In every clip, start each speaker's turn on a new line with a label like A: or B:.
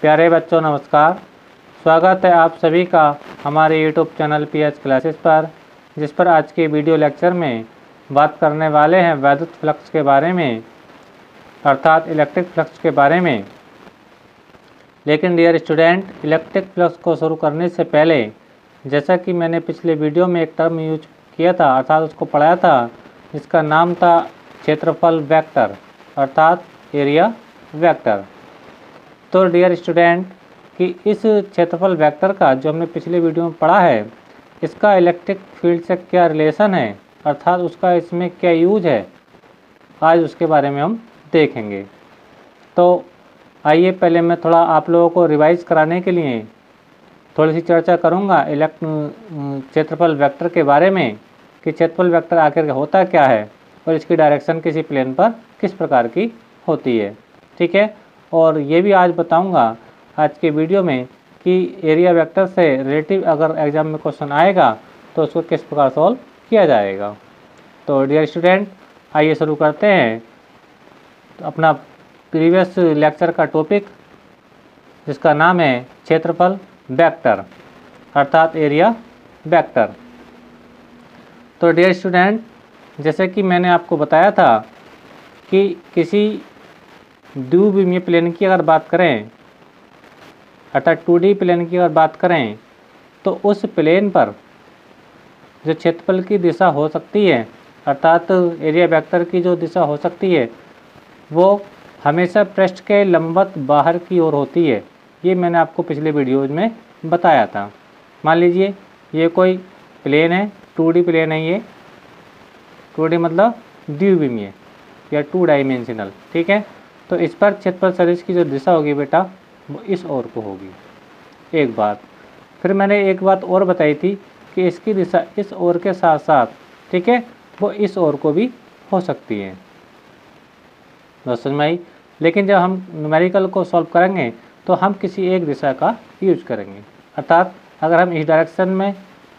A: प्यारे बच्चों नमस्कार स्वागत है आप सभी का हमारे YouTube channel P H classes पर जिस पर आज के वीडियो लेक्चर में बात करने वाले हैं वैद्युत फ्लक्स के बारे में अर्थात इलेक्ट्रिक फ्लक्स के बारे में लेकिन डियर स्टूडेंट इलेक्ट्रिक फ्लक्स को शुरू करने से पहले जैसा कि मैंने पिछले वीडियो में एक टर्म यूज किया था अर्थात उसको पढ़ाया था जिसका नाम था क्षेत्रफल वैक्टर अर्थात एरिया वैक्टर तो डियर स्टूडेंट कि इस क्षेत्रफल वेक्टर का जो हमने पिछले वीडियो में पढ़ा है इसका इलेक्ट्रिक फील्ड से क्या रिलेशन है अर्थात उसका इसमें क्या यूज है आज उसके बारे में हम देखेंगे तो आइए पहले मैं थोड़ा आप लोगों को रिवाइज कराने के लिए थोड़ी सी चर्चा करूँगा इलेक्ट क्षेत्रफल वैक्टर के बारे में कि क्षेत्रफल वैक्टर आखिर होता क्या है और इसकी डायरेक्शन किसी प्लेन पर किस प्रकार की होती है ठीक है और ये भी आज बताऊंगा आज के वीडियो में कि एरिया वेक्टर से रिलेटिव अगर एग्ज़ाम में क्वेश्चन आएगा तो उसको किस प्रकार सॉल्व किया जाएगा तो डियर स्टूडेंट आइए शुरू करते हैं तो अपना प्रीवियस लेक्चर का टॉपिक जिसका नाम है क्षेत्रफल वेक्टर अर्थात एरिया वेक्टर तो डियर स्टूडेंट जैसे कि मैंने आपको बताया था कि किसी द्विविमीय प्लेन की अगर बात करें अर्थात टू डी प्लेन की अगर बात करें तो उस प्लेन पर जो क्षेत्रफल की दिशा हो सकती है अर्थात एरिया वेक्टर की जो दिशा हो सकती है वो हमेशा पृष्ठ के लंबवत बाहर की ओर होती है ये मैंने आपको पिछले वीडियोज में बताया था मान लीजिए ये कोई प्लेन है टू डी प्लेन है ये टू डी मतलब द्विविमीय या टू डायमेंशनल ठीक है तो इस पर क्षेत्रफल सदिश की जो दिशा होगी बेटा वो इस ओर को होगी एक बात फिर मैंने एक बात और बताई थी कि इसकी दिशा इस ओर के साथ साथ ठीक है वो इस ओर को भी हो सकती है बस समझ आई लेकिन जब हम न्यूमेरिकल को सॉल्व करेंगे तो हम किसी एक दिशा का यूज करेंगे अर्थात अगर हम इस डायरेक्शन में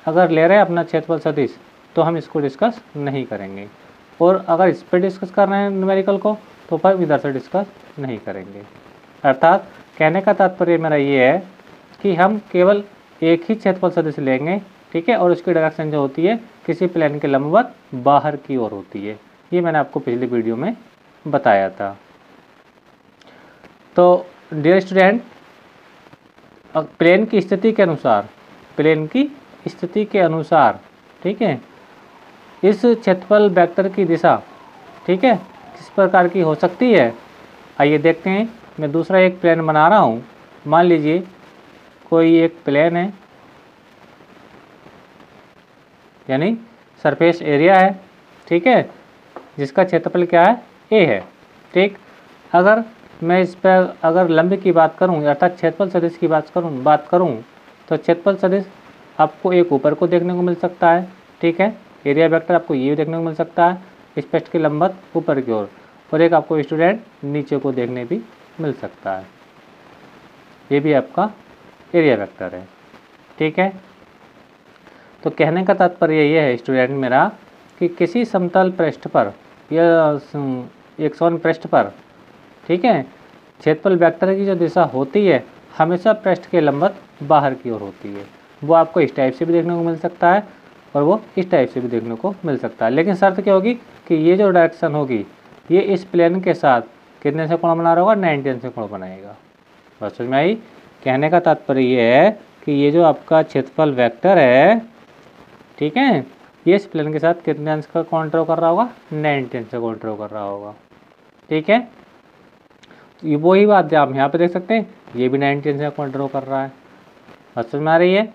A: अगर ले रहे हैं अपना क्षेत्रफल सदिश तो हम इसको डिस्कस नहीं करेंगे और अगर इस पर डिस्कस कर रहे हैं न्यूमेरिकल को तो पर इधर से डिस्कस नहीं करेंगे अर्थात कहने का तात्पर्य मेरा ये है कि हम केवल एक ही क्षेत्रफल सदस्य लेंगे ठीक है और उसकी डायरेक्शन जो होती है किसी प्लान के लंबवत बाहर की ओर होती है ये मैंने आपको पिछली वीडियो में बताया था तो डियर स्टूडेंट प्लेन की स्थिति के अनुसार प्लेन की स्थिति के अनुसार ठीक है इस क्षेत्रफल वेक्टर की दिशा ठीक है प्रकार की हो सकती है आइए देखते हैं मैं दूसरा एक प्लेन बना रहा हूँ मान लीजिए कोई एक प्लेन है यानी सरफेस एरिया है ठीक है जिसका क्षेत्रफल क्या है ए है ठीक अगर मैं इस पर अगर लंबे की बात करूँ अर्थात क्षेत्रफल सदस्य की बात करूं बात करूँ तो क्षेत्रफल सदस्य आपको एक ऊपर को देखने को मिल सकता है ठीक है एरिया वेक्टर आपको ये देखने को मिल सकता है स्पष्ट की लंबत ऊपर की ओर और एक आपको स्टूडेंट नीचे को देखने भी मिल सकता है ये भी आपका एरिया वेक्टर है ठीक है तो कहने का तात्पर्य यह है स्टूडेंट मेरा कि किसी समतल पृष्ठ पर या एक सौन पृष्ठ पर ठीक है क्षेत्रफल वेक्टर की जो दिशा होती है हमेशा पृष्ठ के लंबत बाहर की ओर होती है वो आपको इस टाइप से भी देखने को मिल सकता है और वो इस टाइप से भी देखने को मिल सकता है लेकिन शर्त क्या होगी कि ये जो डायरेक्शन होगी ये इस प्लेन के साथ कितने से कोण बना रहा होगा नाइनटीन से कोण बनाएगा बस समझ में आई कहने का तात्पर्य ये है कि ये जो आपका क्षेत्रफल वेक्टर है ठीक है ये इस प्लेन के साथ कितने अंश का कॉन्ट्रो कर रहा होगा नाइनटीन से कॉन्ट्रो कर रहा होगा ठीक है ये वही बात आप यहाँ पे देख सकते हैं ये भी नाइनटीन से कॉन्ट्रो कर रहा है बस समझ में आ रही है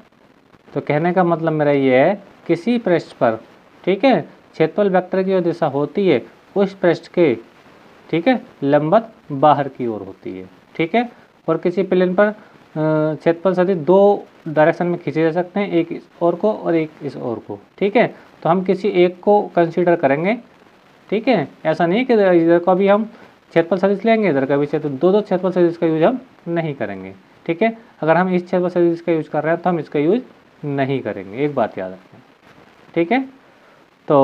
A: तो कहने का मतलब मेरा ये है किसी पृष्ठ पर ठीक है क्षेत्रफल वैक्टर की जो दिशा होती है उस पृष्ठ के ठीक है लंबत बाहर की ओर होती है ठीक है और किसी प्लेन पर क्षेत्रफल सदी दो डायरेक्शन में खींचे जा सकते हैं एक इस ओर को और एक इस ओर को ठीक है तो हम किसी एक को कंसीडर करेंगे ठीक है ऐसा नहीं कि इधर का भी हम क्षेत्रफल सदी लेंगे इधर का भी क्षेत्र दो दो क्षेत्रफल सदी का यूज हम नहीं करेंगे ठीक है अगर हम इस क्षेत्रफल सदी का यूज कर रहे हैं तो हम इसका यूज नहीं करेंगे एक बात याद रखें ठीक है तो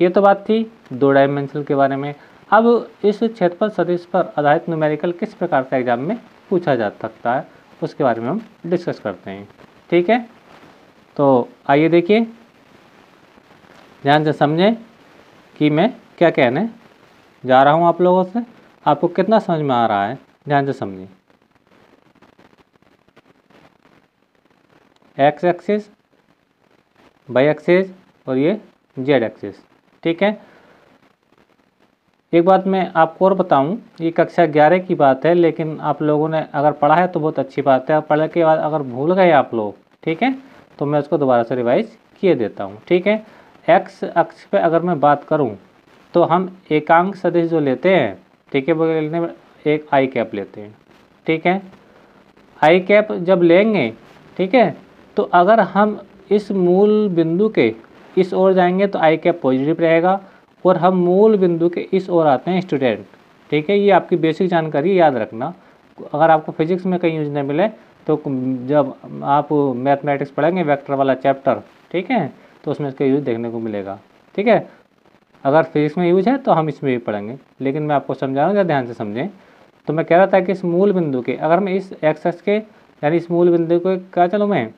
A: ये तो बात थी दो डायमेंशन के बारे में अब इस क्षेत्रफल सदिश पर आधारित न्यूमेरिकल किस प्रकार से एग्जाम में पूछा जा सकता है उसके बारे में हम डिस्कस करते हैं ठीक है तो आइए देखिए ध्यान से समझें कि मैं क्या कहने जा रहा हूँ आप लोगों से आपको कितना समझ में आ रहा है ध्यान से समझिए एक्स एक्सिस वाई एक्सिस और ये जेड एक्सिस ठीक है एक बात मैं आपको और बताऊं ये कक्षा ग्यारह की बात है लेकिन आप लोगों ने अगर पढ़ा है तो बहुत अच्छी बात है और पढ़ने के बाद अगर भूल गए आप लोग ठीक है तो मैं उसको दोबारा से रिवाइज किए देता हूँ ठीक है एक्स अक्ष पे अगर मैं बात करूँ तो हम एकांक सदिश जो लेते हैं ठीक है वो लेने एक आई कैप लेते हैं ठीक है आई कैप जब लेंगे ठीक है तो अगर हम इस मूल बिंदु के इस ओर जाएंगे तो आई कैप पॉजिटिव रहेगा और हम मूल बिंदु के इस ओर आते हैं स्टूडेंट ठीक है ये आपकी बेसिक जानकारी याद रखना अगर आपको फिजिक्स में कहीं यूज नहीं मिले तो जब आप मैथमेटिक्स पढ़ेंगे वेक्टर वाला चैप्टर ठीक है तो उसमें इसका यूज देखने को मिलेगा ठीक है अगर फिजिक्स में यूज है तो हम इसमें भी पढ़ेंगे लेकिन मैं आपको समझा रहा हूँ ध्यान से समझें तो मैं कह रहा था कि इस मूल बिंदु के अगर मैं इस एक्सेस के यानी इस मूल बिंदु को क्या चलूँ मैं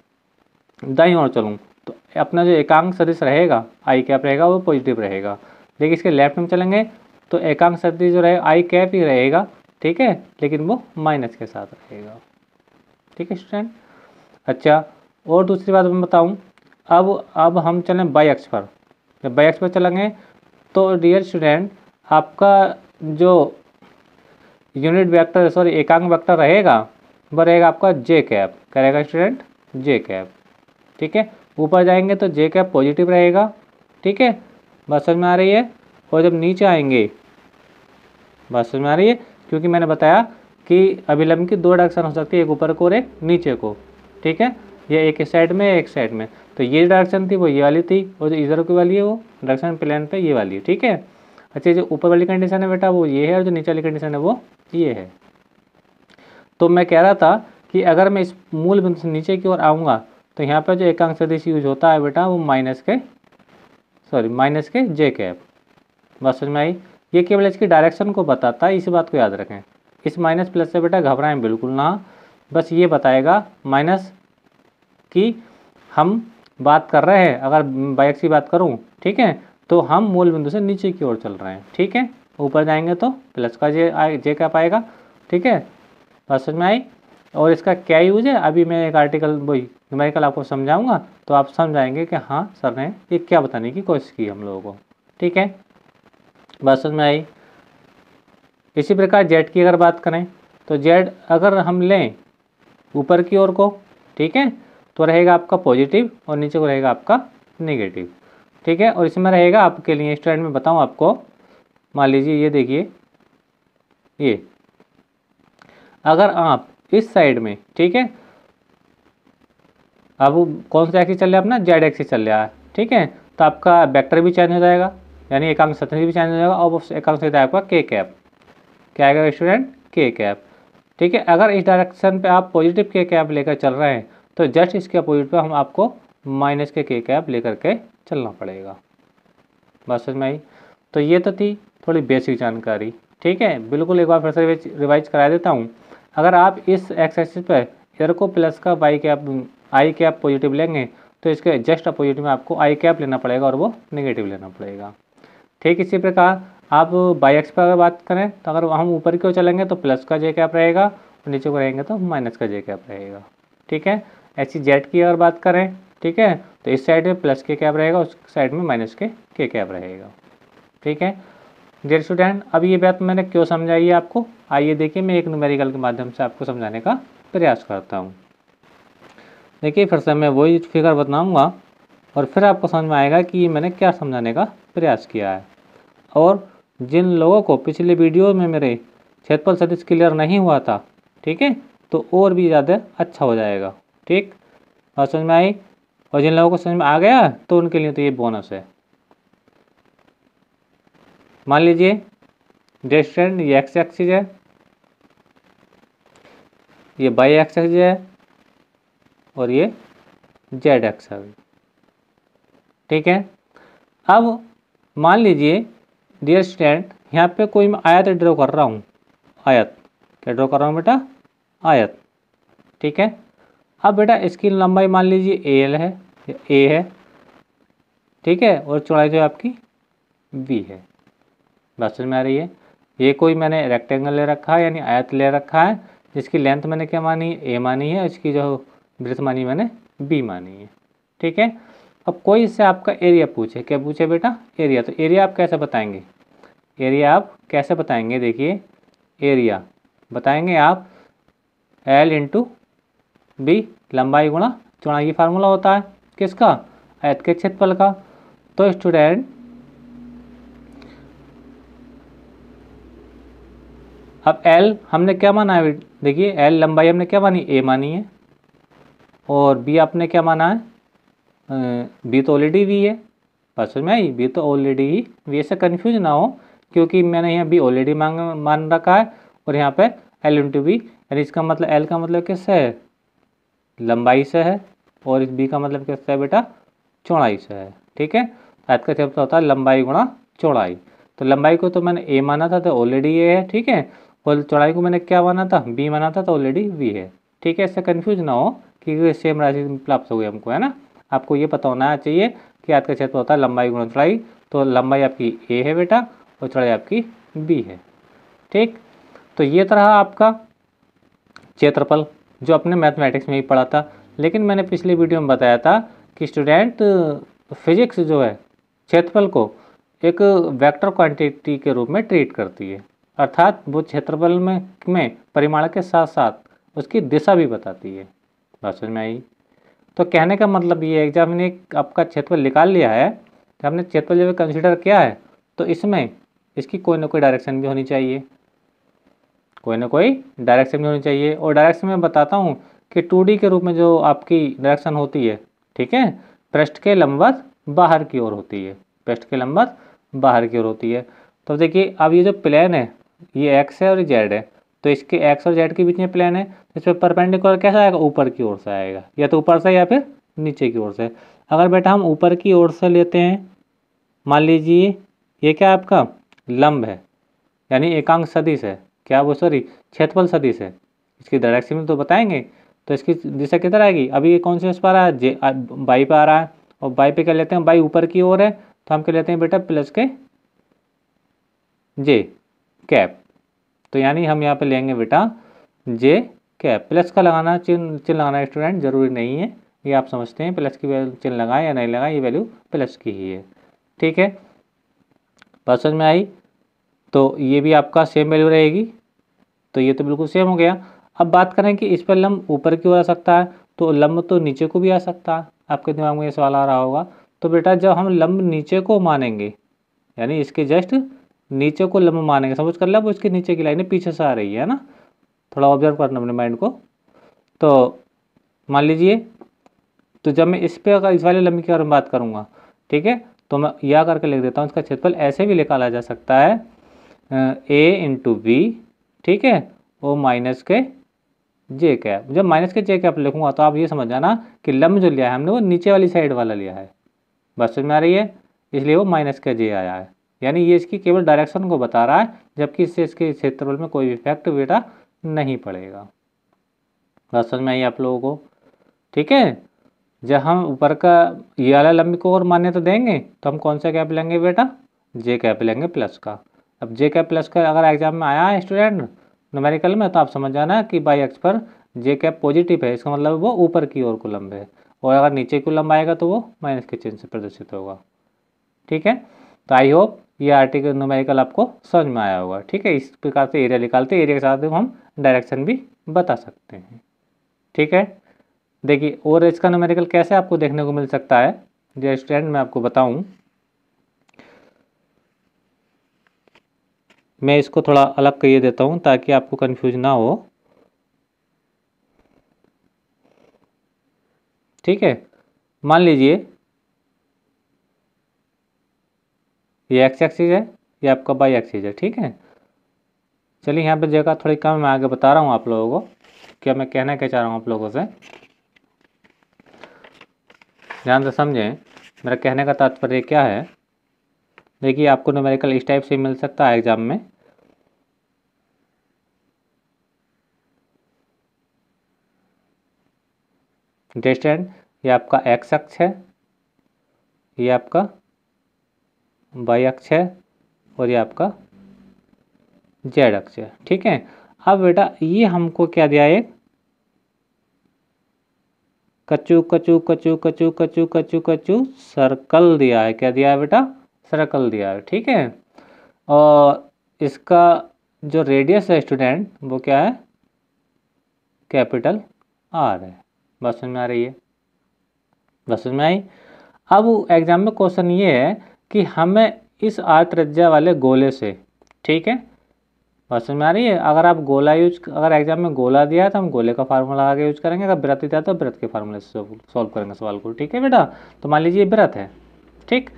A: दाई और चलूँ तो अपना जो एकांक सदिश रहेगा आई कैप रहेगा वो पॉजिटिव रहेगा लेकिन इसके लेफ्ट में चलेंगे तो एकांक सदिश जो रहेगा आई कैप ही रहेगा ठीक है लेकिन वो माइनस के साथ रहेगा ठीक है स्टूडेंट अच्छा और दूसरी बात मैं बताऊँ अब अब हम चलें बाई एक्स पर जब बाई एक्स पर चलेंगे तो डियर स्टूडेंट आपका जो यूनिट वेक्टर सॉरी एकांक वेक्टर रहेगा वह रहेगा आपका जे कैप करेगा स्टूडेंट जे कैप ठीक है ऊपर जाएंगे तो जे कैप पॉजिटिव रहेगा ठीक है बस समझ में आ रही है और जब नीचे आएंगे बस समझ में आ रही है क्योंकि मैंने बताया कि अभिलंब की दो डायरेक्शन हो सकती है एक ऊपर को और एक नीचे को ठीक है ये एक साइड में एक साइड में तो ये डायरेक्शन थी वो ये वाली थी और जो इधर की वाली है वो डायरेक्शन प्लान पे ये वाली है ठीक है अच्छा जो ऊपर वाली कंडीशन है बेटा वो ये है और जो नीचे वाली कंडीशन है वो ये है तो मैं कह रहा था कि अगर मैं इस मूल बिंदु से नीचे की ओर आऊँगा तो यहाँ पर जो एकांक सदिश यूज होता है बेटा वो माइनस के सॉरी माइनस के जे कैप बस समझ में आई ये केवल इसकी डायरेक्शन को बताता है इस बात को याद रखें इस माइनस प्लस से बेटा घबराएं बिल्कुल ना बस ये बताएगा माइनस की हम बात कर रहे हैं अगर बाइक सी बात करूँ ठीक है तो हम मूल बिंदु से नीचे की ओर चल रहे हैं ठीक है ऊपर जाएंगे तो प्लस का जे आए जे कैप आएगा ठीक है बस समझ में आई और इसका क्या यूज है अभी मैं एक आर्टिकल वही न्यूमेरिकल आपको समझाऊंगा तो आप समझाएंगे कि हाँ सर ने ये क्या बताने की कोशिश की हम लोगों को ठीक है बात समझ में आई इसी प्रकार जेड की अगर बात करें तो जेड अगर हम लें ऊपर की ओर को ठीक है तो रहेगा आपका पॉजिटिव और नीचे को रहेगा आपका नेगेटिव ठीक है और इसमें रहेगा आपके लिए स्टूडेंट में बताऊँ आपको मान लीजिए ये देखिए ये अगर आप इस साइड में ठीक है अब कौन सा एक्सिस चल रहा है अपना जेड एक्सिस चल रहा है ठीक है तो आपका वेक्टर भी चेंज हो जाएगा यानी एकांक सतह भी चेंज हो जाएगा और एकांश सतह आपका के कैप क्या आएगा स्टूडेंट के कैप ठीक है अगर इस डायरेक्शन पे आप पॉजिटिव के कैप लेकर चल रहे हैं तो जस्ट इसके अपोजिट पे हम आपको माइनस के के कैप लेकर के चलना पड़ेगा बस समझ में आई तो ये तो थी थोड़ी बेसिक जानकारी ठीक है बिल्कुल एक बार फिर से रिवाइज करा देता हूँ अगर आप इस एक्सरसाइज पर एयर को प्लस का बाई कैप आई कैप पॉजिटिव लेंगे तो इसके जस्ट अपोजिट में आपको आई कैप लेना पड़ेगा और वो नेगेटिव लेना पड़ेगा ठीक इसी प्रकार आप बाई एक्स पर अगर बात करें तो अगर हम ऊपर की ओर चलेंगे तो प्लस का जे कैप रहेगा और नीचे को रहेंगे तो माइनस का जे कैप रहेगा ठीक है ऐसी जेड की अगर बात करें ठीक है तो इस साइड में प्लस के कैप रहेगा उस साइड में माइनस के के कैप रहेगा ठीक है डेयर स्टूडेंट अब ये बात मैंने क्यों समझाई है आपको आइए देखिए मैं एक न्यूमेरिकल के माध्यम से आपको समझाने का प्रयास करता हूँ देखिए फिर से मैं वही फिगर बताऊँगा और फिर आपको समझ में आएगा कि मैंने क्या समझाने का प्रयास किया है और जिन लोगों को पिछले वीडियो में मेरे क्षेत्रफल सदिश क्लियर नहीं हुआ था ठीक है तो और भी ज़्यादा अच्छा हो जाएगा ठीक और समझ में आई और जिन लोगों को समझ में आ गया तो उनके लिए तो ये बोनस है मान लीजिए डिस्टेंस ये एक्स एक्सिस है ये बाई एक्स एक्स है और ये जेड एक्स है ठीक है अब मान लीजिए डियर स्टैंड यहाँ पे कोई मैं आयत ड्रॉ कर रहा हूँ आयत क्या ड्रॉ कर रहा हूँ बेटा आयत ठीक है अब बेटा इसकी लंबाई मान लीजिए ए एल है ए है ठीक है और चौड़ाई जो है आपकी बी है बात समझ में आ रही है ये कोई मैंने रेक्टेंगल ले रखा है यानी आयत ले रखा है जिसकी लेंथ मैंने क्या मानी ए मानी है इसकी जो ब्रिथ मानी मैंने बी मानी है ठीक है अब कोई इससे आपका एरिया पूछे क्या पूछे बेटा एरिया तो एरिया आप कैसे बताएंगे एरिया आप कैसे बताएंगे देखिए एरिया बताएंगे आप एल इंटू बी लंबाई गुणा चौड़ाई फार्मूला होता है किसका आयत के क्षेत्रफल का तो स्टूडेंट अब एल हमने क्या माना है देखिए एल लंबाई हमने क्या मानी ए मानी है और बी आपने क्या माना है बी तो ऑलरेडी वी है बस में आई बी तो ऑलरेडी ही वी ऐसा कन्फ्यूज ना हो क्योंकि मैंने यहाँ बी ऑलरेडी मांग मान रखा है और यहाँ पर एल इंटू बी यानी इसका मतलब एल का मतलब कैसे है लंबाई से है और इस बी का मतलब कैसे है बेटा चौड़ाई से है ठीक है आज का चैप्टर होता है लंबाई गुणा चौड़ाई तो लंबाई को तो मैंने ए माना था तो ऑलरेडी ए है ठीक है और चौड़ाई को मैंने क्या माना था बी माना था तो ऑलरेडी वी है ठीक है इससे कन्फ्यूज ना हो कि सेम राशि प्राप्त हो गई हमको है ना आपको ये पता होना चाहिए कि आज का क्षेत्र होता है लंबाई गुणा चौड़ाई तो लंबाई आपकी ए है बेटा और चौड़ाई आपकी बी है ठीक तो ये तरह आपका क्षेत्रफल जो अपने मैथमेटिक्स में ही पढ़ा था लेकिन मैंने पिछले वीडियो में बताया था कि स्टूडेंट फिजिक्स जो है क्षेत्रफल को एक वेक्टर क्वांटिटी के रूप में ट्रीट करती है अर्थात वो क्षेत्रफल में में परिमाण के साथ साथ उसकी दिशा भी बताती है बात समझ में आई तो कहने का मतलब ये है जब हमने आपका क्षेत्रफल निकाल लिया है जब हमने क्षेत्रफल जब कंसिडर किया है तो इसमें इसकी कोई ना कोई डायरेक्शन भी होनी चाहिए कोई ना कोई डायरेक्शन भी होनी चाहिए और डायरेक्शन में बताता हूँ कि टू के रूप में जो आपकी डायरेक्शन होती है ठीक है पृष्ठ के लंबवत बाहर की ओर होती है पृष्ठ के लंबवत बाहर की ओर होती है तो देखिए अब ये जो प्लेन है ये एक्स है और ये जेड है तो इसके एक्स और जेड के बीच में प्लेन है तो इस पर परपेंडिकुलर कैसा आएगा ऊपर की ओर से आएगा या तो ऊपर से या फिर नीचे की ओर से अगर बेटा हम ऊपर की ओर से लेते हैं मान लीजिए ये क्या आपका लंब है यानी एकांक सदिश है क्या वो सॉरी क्षेत्रफल सदिश है इसकी डायरेक्शन में तो बताएंगे तो इसकी दिशा किधर आएगी अभी ये कौन से उस पर आ रहा है जे बाई पर आ रहा है और बाई पे क्या लेते हैं बाई ऊपर की ओर है तो हम क्या लेते हैं बेटा प्लस के जे कैप तो यानी हम यहाँ पे लेंगे बेटा जे कैप प्लस का लगाना चिन्ह चिन्ह लगाना स्टूडेंट ज़रूरी नहीं है ये आप समझते हैं प्लस की वैल्यू चिन्ह लगाएं या नहीं लगाएं ये वैल्यू प्लस की ही है ठीक है बात समझ में आई तो ये भी आपका सेम वैल्यू रहेगी तो ये तो बिल्कुल सेम हो गया अब बात करें कि इस पर लम्ब ऊपर की ओर आ सकता है तो लम्ब तो नीचे को भी आ सकता है आपके दिमाग में ये सवाल आ रहा होगा तो बेटा जब हम लम्ब नीचे को मानेंगे यानी इसके जस्ट नीचे को लंबा मानेंगे समझ कर वो उसके नीचे की लाइनें पीछे से आ रही है ना थोड़ा ऑब्जर्व करना अपने माइंड को तो मान लीजिए तो जब मैं इस पे अगर इस वाले लंबी के बारे में बात करूँगा ठीक है तो मैं यह करके लिख देता हूँ इसका क्षेत्रफल ऐसे भी निकाला जा सकता है ए इंटू बी ठीक है और माइनस के जे कैप जब माइनस के जे कैप लिखूंगा तो आप ये समझ जाना कि लंब जो लिया है हमने वो नीचे वाली साइड वाला लिया है बस समझ में आ रही है इसलिए वो माइनस का जे आया है यानी ये इसकी केवल डायरेक्शन को बता रहा है जबकि इससे इसके क्षेत्रफल में कोई इफेक्ट बेटा नहीं पड़ेगा बात समझ में आई आप लोगों को ठीक है जब हम ऊपर का ये वाला लंबी को और मान्यता तो देंगे तो हम कौन सा कैप लेंगे बेटा जे कैप लेंगे प्लस का अब जे कैप प्लस का अगर एग्जाम में आया है स्टूडेंट नोमेरिकल में तो आप समझ जाना कि बाई एक्स पर जे कैप पॉजिटिव है इसका मतलब वो ऊपर की ओर को लंब है और अगर नीचे को लंब आएगा तो वो माइनस के चिन्ह से प्रदर्शित होगा ठीक है तो आई होप ये आर्टिकल नुमेरिकल आपको समझ में आया होगा ठीक है इस प्रकार से एरिया निकालते हैं एरिया के साथ हम डायरेक्शन भी बता सकते हैं ठीक है देखिए और इसका नुमेरिकल कैसे आपको देखने को मिल सकता है जो स्टूडेंट मैं आपको बताऊं मैं इसको थोड़ा अलग कर देता हूं ताकि आपको कन्फ्यूज ना हो ठीक है मान लीजिए ये एक्स एक्सीज है ये आपका बाई एक्सीज है ठीक है चलिए यहाँ पे जगह थोड़ी कम मैं आगे बता रहा हूँ आप लोगों को क्या मैं कहना क्या चाह रहा हूँ आप लोगों से ध्यान से समझें मेरा कहने का तात्पर्य क्या है देखिए आपको न्यूमेरिकल इस टाइप से मिल सकता है एग्ज़ाम में डिस्टेंट ये आपका एक्स एक्स है ये आपका वाई अक्ष है और ये आपका जेड अक्ष है ठीक है अब बेटा ये हमको क्या दिया है कचू कचू कचू कचू कचू कचू कचू सर्कल दिया है क्या दिया है बेटा सर्कल दिया है ठीक है और इसका जो रेडियस है स्टूडेंट वो क्या है कैपिटल आर है बस समझ में आ रही है बस समझ में आई अब एग्जाम में क्वेश्चन ये है कि हमें इस आर वाले गोले से ठीक है बस समझ में आ रही है अगर आप गोला यूज अगर एग्जाम में गोला दिया है तो हम गोले का फार्मूला आगे यूज करेंगे अगर व्रत दिया तो व्रत के फार्मूले से सॉल्व करेंगे सवाल को ठीक है बेटा तो मान लीजिए व्रत है ठीक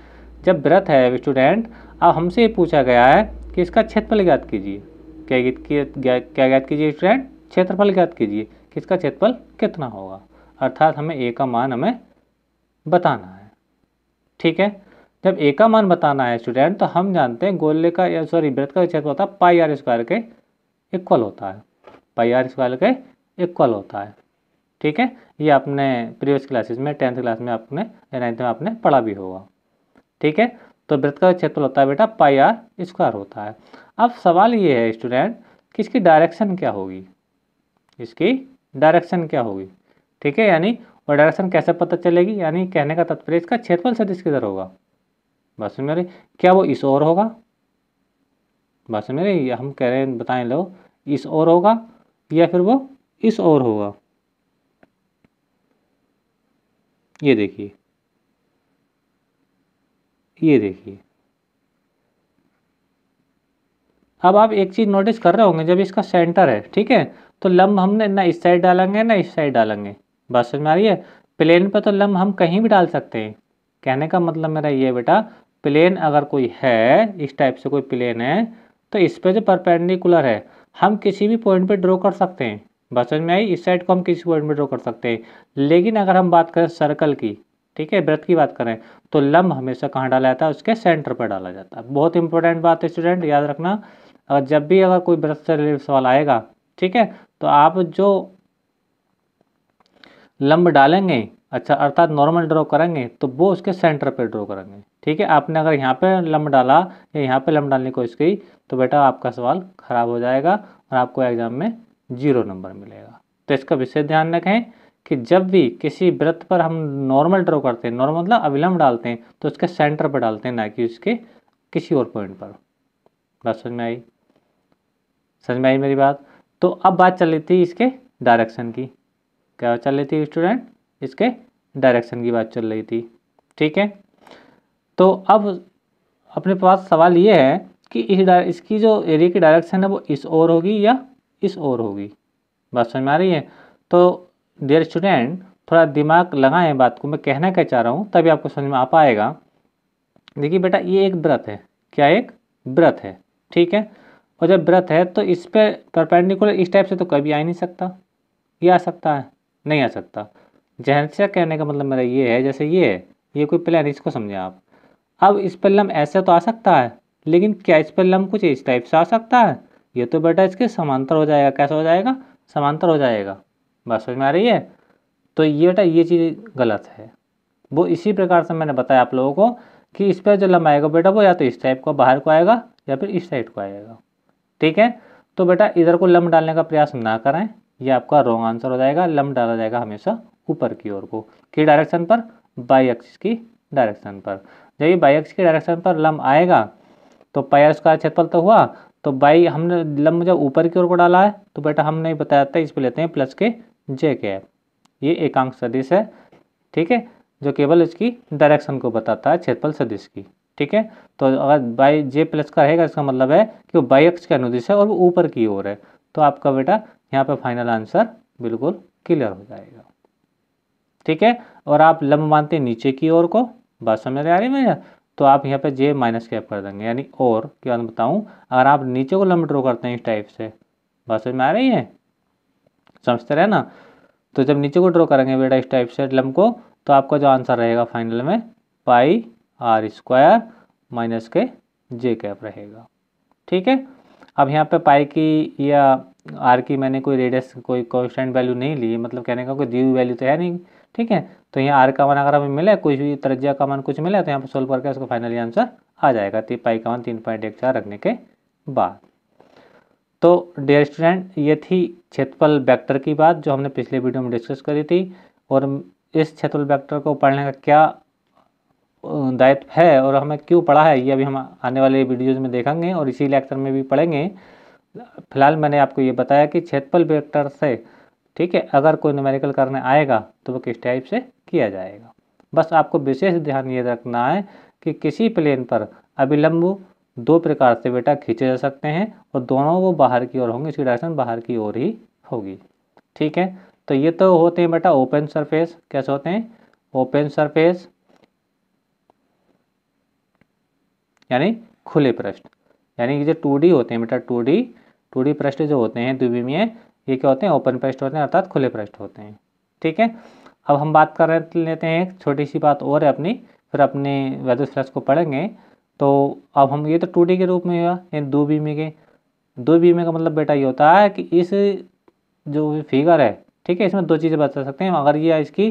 A: जब व्रत है स्टूडेंट अब हमसे ये पूछा गया है कि इसका क्षेत्रफल ज्ञात कीजिए क्या ज्ञात क्या ज्ञात कीजिए स्टूडेंट क्षेत्रफल ज्ञात कीजिए कि इसका क्षेत्रफल कितना होगा अर्थात हमें ए का मान हमें बताना है ठीक है जब ए का मान बताना है स्टूडेंट तो हम जानते हैं गोले का या सॉरी वृत्त का क्षेत्र होता है पाई आर स्क्वायर के इक्वल होता है पाई आर स्क्वायर के इक्वल होता है ठीक है ये आपने प्रीवियस क्लासेस में टेंथ क्लास में आपने नाइन्थ में आपने पढ़ा भी होगा ठीक है तो वृत्त का क्षेत्रफल होता है बेटा पाई आर स्क्वायर होता है अब सवाल ये है स्टूडेंट कि इसकी डायरेक्शन क्या होगी इसकी डायरेक्शन क्या होगी ठीक है यानी और डायरेक्शन कैसे पता चलेगी यानी कहने का तत्पर्य इसका क्षेत्रफल सदिश किधर होगा बात समझ में क्या वो इस और होगा बात समझ में हम कह रहे हैं बताएं लो इस और होगा या फिर वो इस और होगा ये देखिए ये देखिए अब आप एक चीज़ नोटिस कर रहे होंगे जब इसका सेंटर है ठीक है तो लम्ब हमने ना इस साइड डालेंगे ना इस साइड डालेंगे बात समझ में आ रही है प्लेन पर तो लम्ब हम कहीं भी डाल सकते हैं कहने का मतलब मेरा ये बेटा प्लेन अगर कोई है इस टाइप से कोई प्लेन है तो इस पर जो परपेंडिकुलर है हम किसी भी पॉइंट पे ड्रॉ कर सकते हैं बात में आई इस साइड को हम किसी पॉइंट पे ड्रॉ कर सकते हैं लेकिन अगर हम बात करें सर्कल की ठीक है व्रत की बात करें तो लम्ब हमेशा कहाँ डाला जाता है उसके सेंटर पर डाला जाता है बहुत इंपॉर्टेंट बात है स्टूडेंट याद रखना अगर जब भी अगर कोई व्रत से रिलेटेड सवाल आएगा ठीक है तो आप जो लंब डालेंगे अच्छा अर्थात नॉर्मल ड्रॉ करेंगे तो वो उसके सेंटर पर ड्रॉ करेंगे ठीक है आपने अगर यहाँ पे लम्ब डाला या यहाँ पे लम्ब डालने की कोशिश की तो बेटा आपका सवाल खराब हो जाएगा और आपको एग्ज़ाम में जीरो नंबर मिलेगा तो इसका विशेष ध्यान रखें कि जब भी किसी व्रत पर हम नॉर्मल ड्रॉ करते हैं नॉर्मल मतलब अविलंब डालते हैं तो उसके सेंटर पर डालते हैं ना कि उसके किसी और पॉइंट पर बात समझ में आई समझ में आई मेरी बात तो अब बात चल रही थी इसके डायरेक्शन की क्या चल रही थी स्टूडेंट इसके डायरेक्शन की बात चल रही थी ठीक है तो अब अपने पास सवाल ये है कि इस इसकी जो एरिया की डायरेक्शन है वो इस ओर होगी या इस ओर होगी बात समझ में आ रही है तो डियर स्टूडेंट थोड़ा दिमाग लगाएं बात को मैं कहना क्या चाह रहा हूँ तभी आपको समझ में आ पाएगा देखिए बेटा ये एक व्रत है क्या एक व्रत है ठीक है और जब व्रत है तो इस पर परपेंडिकुलर इस टाइप से तो कभी आ ही नहीं सकता ये आ सकता है नहीं आ सकता जहन से कहने का मतलब मेरा ये है जैसे ये है ये कोई प्लान इसको समझें आप अब इस पर लम ऐसे तो आ सकता है लेकिन क्या इस पर लम कुछ इस टाइप से आ सकता है ये तो बेटा इसके समांतर हो जाएगा कैसा हो जाएगा समांतर हो जाएगा बात समझ में आ रही है तो ये बेटा ये चीज़ गलत है वो इसी प्रकार से मैंने बताया आप लोगों को कि इस पर जो लम आएगा बेटा वो या तो इस टाइप का बाहर को आएगा या फिर इस साइड को आएगा ठीक है तो बेटा इधर को लम डालने का प्रयास ना करें यह आपका रॉन्ग आंसर हो जाएगा लम डाला जाएगा हमेशा ऊपर की ओर को की डायरेक्शन पर बाई एक्सिस की डायरेक्शन पर जब ये बाई एक्स के डायरेक्शन पर लम्ब आएगा तो पाई स्क्वायर क्षेत्रफल तो हुआ तो बाई हमने लम जब ऊपर की ओर को डाला है तो बेटा हमने नहीं बताया था इस पर लेते हैं प्लस के जे के ये एकांक सदिश है ठीक है जो केवल इसकी डायरेक्शन को बताता है क्षेत्रफल सदिश की ठीक है तो अगर बाई जे प्लस का रहेगा इसका मतलब है कि वो बाई एक्स के अनुदिश है और वो ऊपर की ओर है तो आपका बेटा यहाँ पर फाइनल आंसर बिल्कुल क्लियर हो जाएगा ठीक है और आप लंब मानते हैं नीचे की ओर को बात समझ आ रही है भैया तो आप यहाँ पे जे माइनस कैप कर देंगे यानी और क्या बताऊँ अगर आप नीचे को लम्ब ड्रॉ करते हैं इस टाइप से बात समझ में आ रही है समझते रहे ना तो जब नीचे को ड्रॉ करेंगे बेटा इस टाइप से लम्ब को तो आपका जो आंसर रहेगा फाइनल में पाई आर स्क्वायर माइनस के जे कैप रहेगा ठीक है अब यहाँ पे पाई की या आर की मैंने कोई रेडियस कोई कॉन्स्टेंट वैल्यू नहीं ली मतलब कहने का कोई दी वैल्यू तो है नहीं ठीक है तो यहाँ आर का वन अगर हमें मिले कुछ भी तरजिया का मान कुछ मिला तो यहाँ पर सोल्व करके उसका फाइनली आंसर आ जाएगा ती तो पाई का मान तीन पॉइंट एक चार रखने के बाद तो डेयर स्टूडेंट ये थी क्षेत्रफल वेक्टर की बात जो हमने पिछले वीडियो में डिस्कस करी थी और इस क्षेत्रफल वेक्टर को पढ़ने का क्या दायित्व है और हमें क्यों पढ़ा है ये अभी हम आने वाले वीडियोज में देखेंगे और इसी लेक्चर में भी पढ़ेंगे फिलहाल मैंने आपको ये बताया कि क्षेत्रफल वेक्टर से ठीक है अगर कोई न्यूमेरिकल करने आएगा तो वो किस टाइप से किया जाएगा बस आपको विशेष ध्यान ये रखना है कि किसी प्लेन पर अभिलंब दो प्रकार से बेटा खींचे जा सकते हैं और दोनों वो बाहर की ओर होंगे इसकी डायरेक्शन बाहर की ओर ही होगी ठीक है तो ये तो होते हैं बेटा ओपन सरफेस कैसे होते हैं ओपन सरफेस यानी खुले पृष्ठ यानी कि जो टू होते हैं बेटा टू डी टू पृष्ठ जो होते हैं द्विवीमीय ये क्या होते हैं ओपन पृष्ठ होते हैं अर्थात खुले पृष्ठ होते हैं ठीक है अब हम बात कर लेते हैं एक छोटी सी बात और है अपनी फिर अपने वैद्य फ्लैश को पढ़ेंगे तो अब हम ये तो टू के रूप में हुआ ये दो बीमे के दो बीमे का मतलब बेटा ये होता है कि इस जो फिगर है ठीक है इसमें दो चीज़ें बता सकते हैं अगर ये इसकी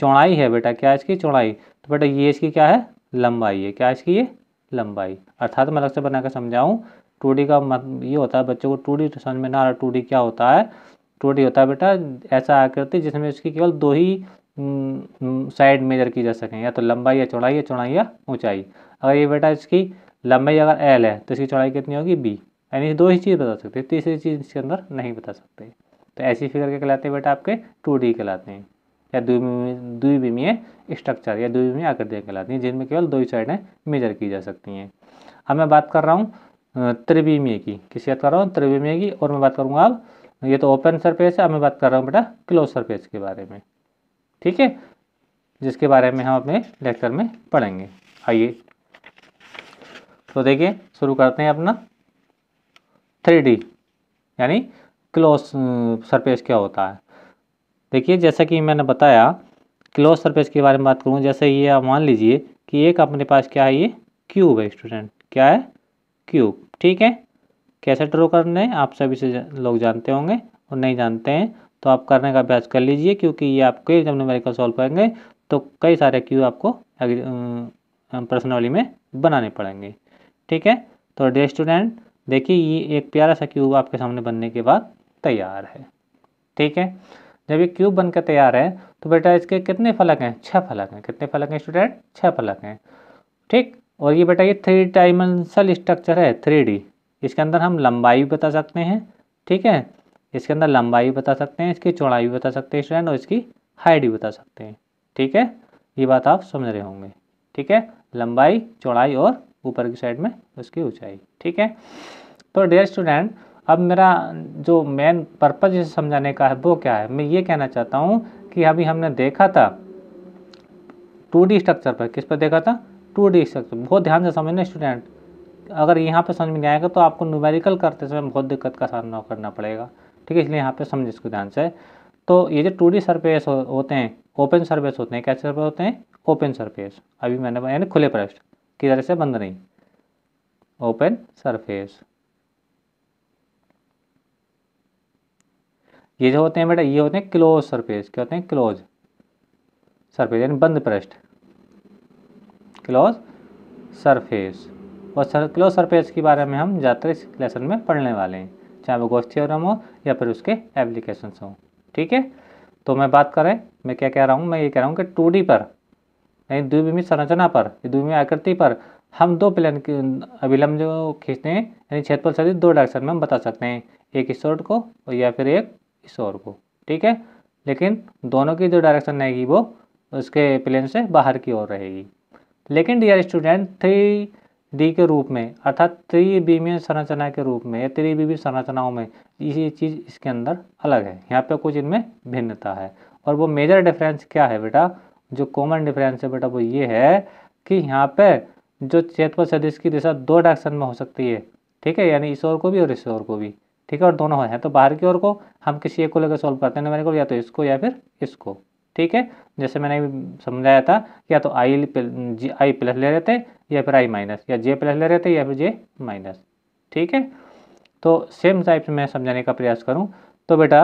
A: चौड़ाई है बेटा क्या इसकी चौड़ाई तो बेटा ये इसकी क्या है लंबाई है क्या इसकी ये लंबाई अर्थात मैं अलग से बना कर समझाऊँ टू डी का मत ये होता है बच्चों को टू डी तो समझ में ना आ रहा टू डी क्या होता है टू डी होता है बेटा ऐसा आकृति जिसमें उसकी केवल दो ही साइड मेजर की जा सकें या तो लंबाई या चौड़ाई या चौड़ाई या ऊंचाई अगर ये बेटा इसकी लंबाई अगर एल है तो इसकी चौड़ाई कितनी होगी बी यानी दो ही चीज़ बता सकते तीसरी तो चीज़ इसके अंदर नहीं बता सकते तो ऐसी फिगर के कहलाते हैं बेटा आपके टू डी कहलाते हैं या द्विविमीय स्ट्रक्चर या द्विविमीय आकृतियाँ कहलाती हैं जिनमें केवल दो ही साइडें मेजर की जा सकती हैं अब मैं बात कर रहा हूँ त्रिवीमीय की किसी बात कर रहा हूँ त्रिवीमीय की और मैं बात करूँगा अब ये तो ओपन सरफेस है अब मैं बात कर रहा हूँ बेटा क्लोज सरफेस के बारे में ठीक है जिसके बारे में हम अपने लेक्चर में पढ़ेंगे आइए तो देखिए शुरू करते हैं अपना थ्री यानी क्लोज सरफेस क्या होता है देखिए जैसा कि मैंने बताया क्लोज सरफेस के बारे में बात करूँ जैसे ये आप मान लीजिए कि एक अपने पास क्या है ये क्यूब है स्टूडेंट क्या है क्यूब ठीक है कैसे ड्रो करने हैं आप सभी से लोग जानते होंगे और नहीं जानते हैं तो आप करने का अभ्यास कर लीजिए क्योंकि ये आपके जब न्यूमेरिकल सॉल्व करेंगे तो कई सारे क्यू आपको पर्सनली में बनाने पड़ेंगे ठीक है तो डे स्टूडेंट देखिए ये एक प्यारा सा क्यूब आपके सामने बनने के बाद तैयार है ठीक है जब ये क्यूब बनकर तैयार है तो बेटा इसके कितने फलक हैं छः फलक हैं कितने फलक हैं स्टूडेंट छः फलक हैं ठीक और ये बेटा ये थ्री डायमेंशनल स्ट्रक्चर है थ्री इसके अंदर हम लंबाई भी बता सकते हैं ठीक है इसके अंदर लंबाई भी बता सकते हैं इसकी चौड़ाई भी बता सकते हैं स्टूडेंट और इसकी हाइट भी बता सकते हैं ठीक है ये बात आप समझ रहे होंगे ठीक है लंबाई चौड़ाई और ऊपर की साइड में उसकी ऊंचाई ठीक है तो डेयर स्टूडेंट अब मेरा जो मेन पर्पज़ इसे समझाने का है वो क्या है मैं ये कहना चाहता हूँ कि अभी हमने देखा था टू स्ट्रक्चर पर किस पर देखा था टू डी स्ट्रक्चर बहुत ध्यान से समझना स्टूडेंट अगर यहाँ पे समझ में नहीं आएगा तो आपको न्यूमेरिकल करते समय बहुत दिक्कत का सामना करना पड़ेगा ठीक है इसलिए यहाँ पे समझ इसको ध्यान से तो ये जो टू डी सरफेस हो, होते हैं ओपन सरफेस होते हैं कैसे सरफेस होते हैं ओपन सरफेस अभी मैंने यानी खुले प्रश्न की तरह से बंद नहीं ओपन सरफेस ये जो होते हैं बेटा ये होते हैं क्लोज सरफेस क्या होते हैं क्लोज सरफेस यानी बंद पृष्ठ क्लोज सरफेस और सर क्लोज सरफेस के बारे में हम ज़्यादातर इस लेसन में पढ़ने वाले हैं चाहे वो गोश्त थ्योरम हो या फिर उसके एप्लीकेशन हो ठीक है तो मैं बात करें मैं क्या कह रहा हूँ मैं ये कह रहा हूँ कि टू पर यानी द्विभूमि संरचना पर द्विभूमि आकृति पर हम दो प्लेन के अभिलंब जो खींचते हैं यानी क्षेत्रफल सदी दो डायरेक्शन में हम बता सकते हैं एक इस ओर को और या फिर एक इस ओर को ठीक है लेकिन दोनों की जो डायरेक्शन रहेगी वो उसके प्लेन से बाहर की ओर रहेगी लेकिन डियर स्टूडेंट थ्री डी के रूप में अर्थात थ्री बी में संरचना के रूप में या थ्री बी संरचनाओं में ये चीज़ इसके अंदर अलग है यहाँ पे कुछ इनमें भिन्नता है और वो मेजर डिफरेंस क्या है बेटा जो कॉमन डिफरेंस है बेटा वो ये है कि यहाँ पे जो चेतव सदिश की दिशा दो डायरेक्शन में हो सकती है ठीक है यानी इस ओर को भी और इस ओर को भी ठीक है और दोनों हैं तो बाहर की ओर को हम किसी एक को लेकर सॉल्व करते हैं मेरे को या तो इसको या फिर इसको ठीक है जैसे मैंने समझाया था या तो आई आई प्लस ले रहे थे या फिर आई माइनस या जे प्लस ले रहे थे या फिर जे माइनस ठीक है तो सेम टाइप से मैं समझाने का प्रयास करूं तो बेटा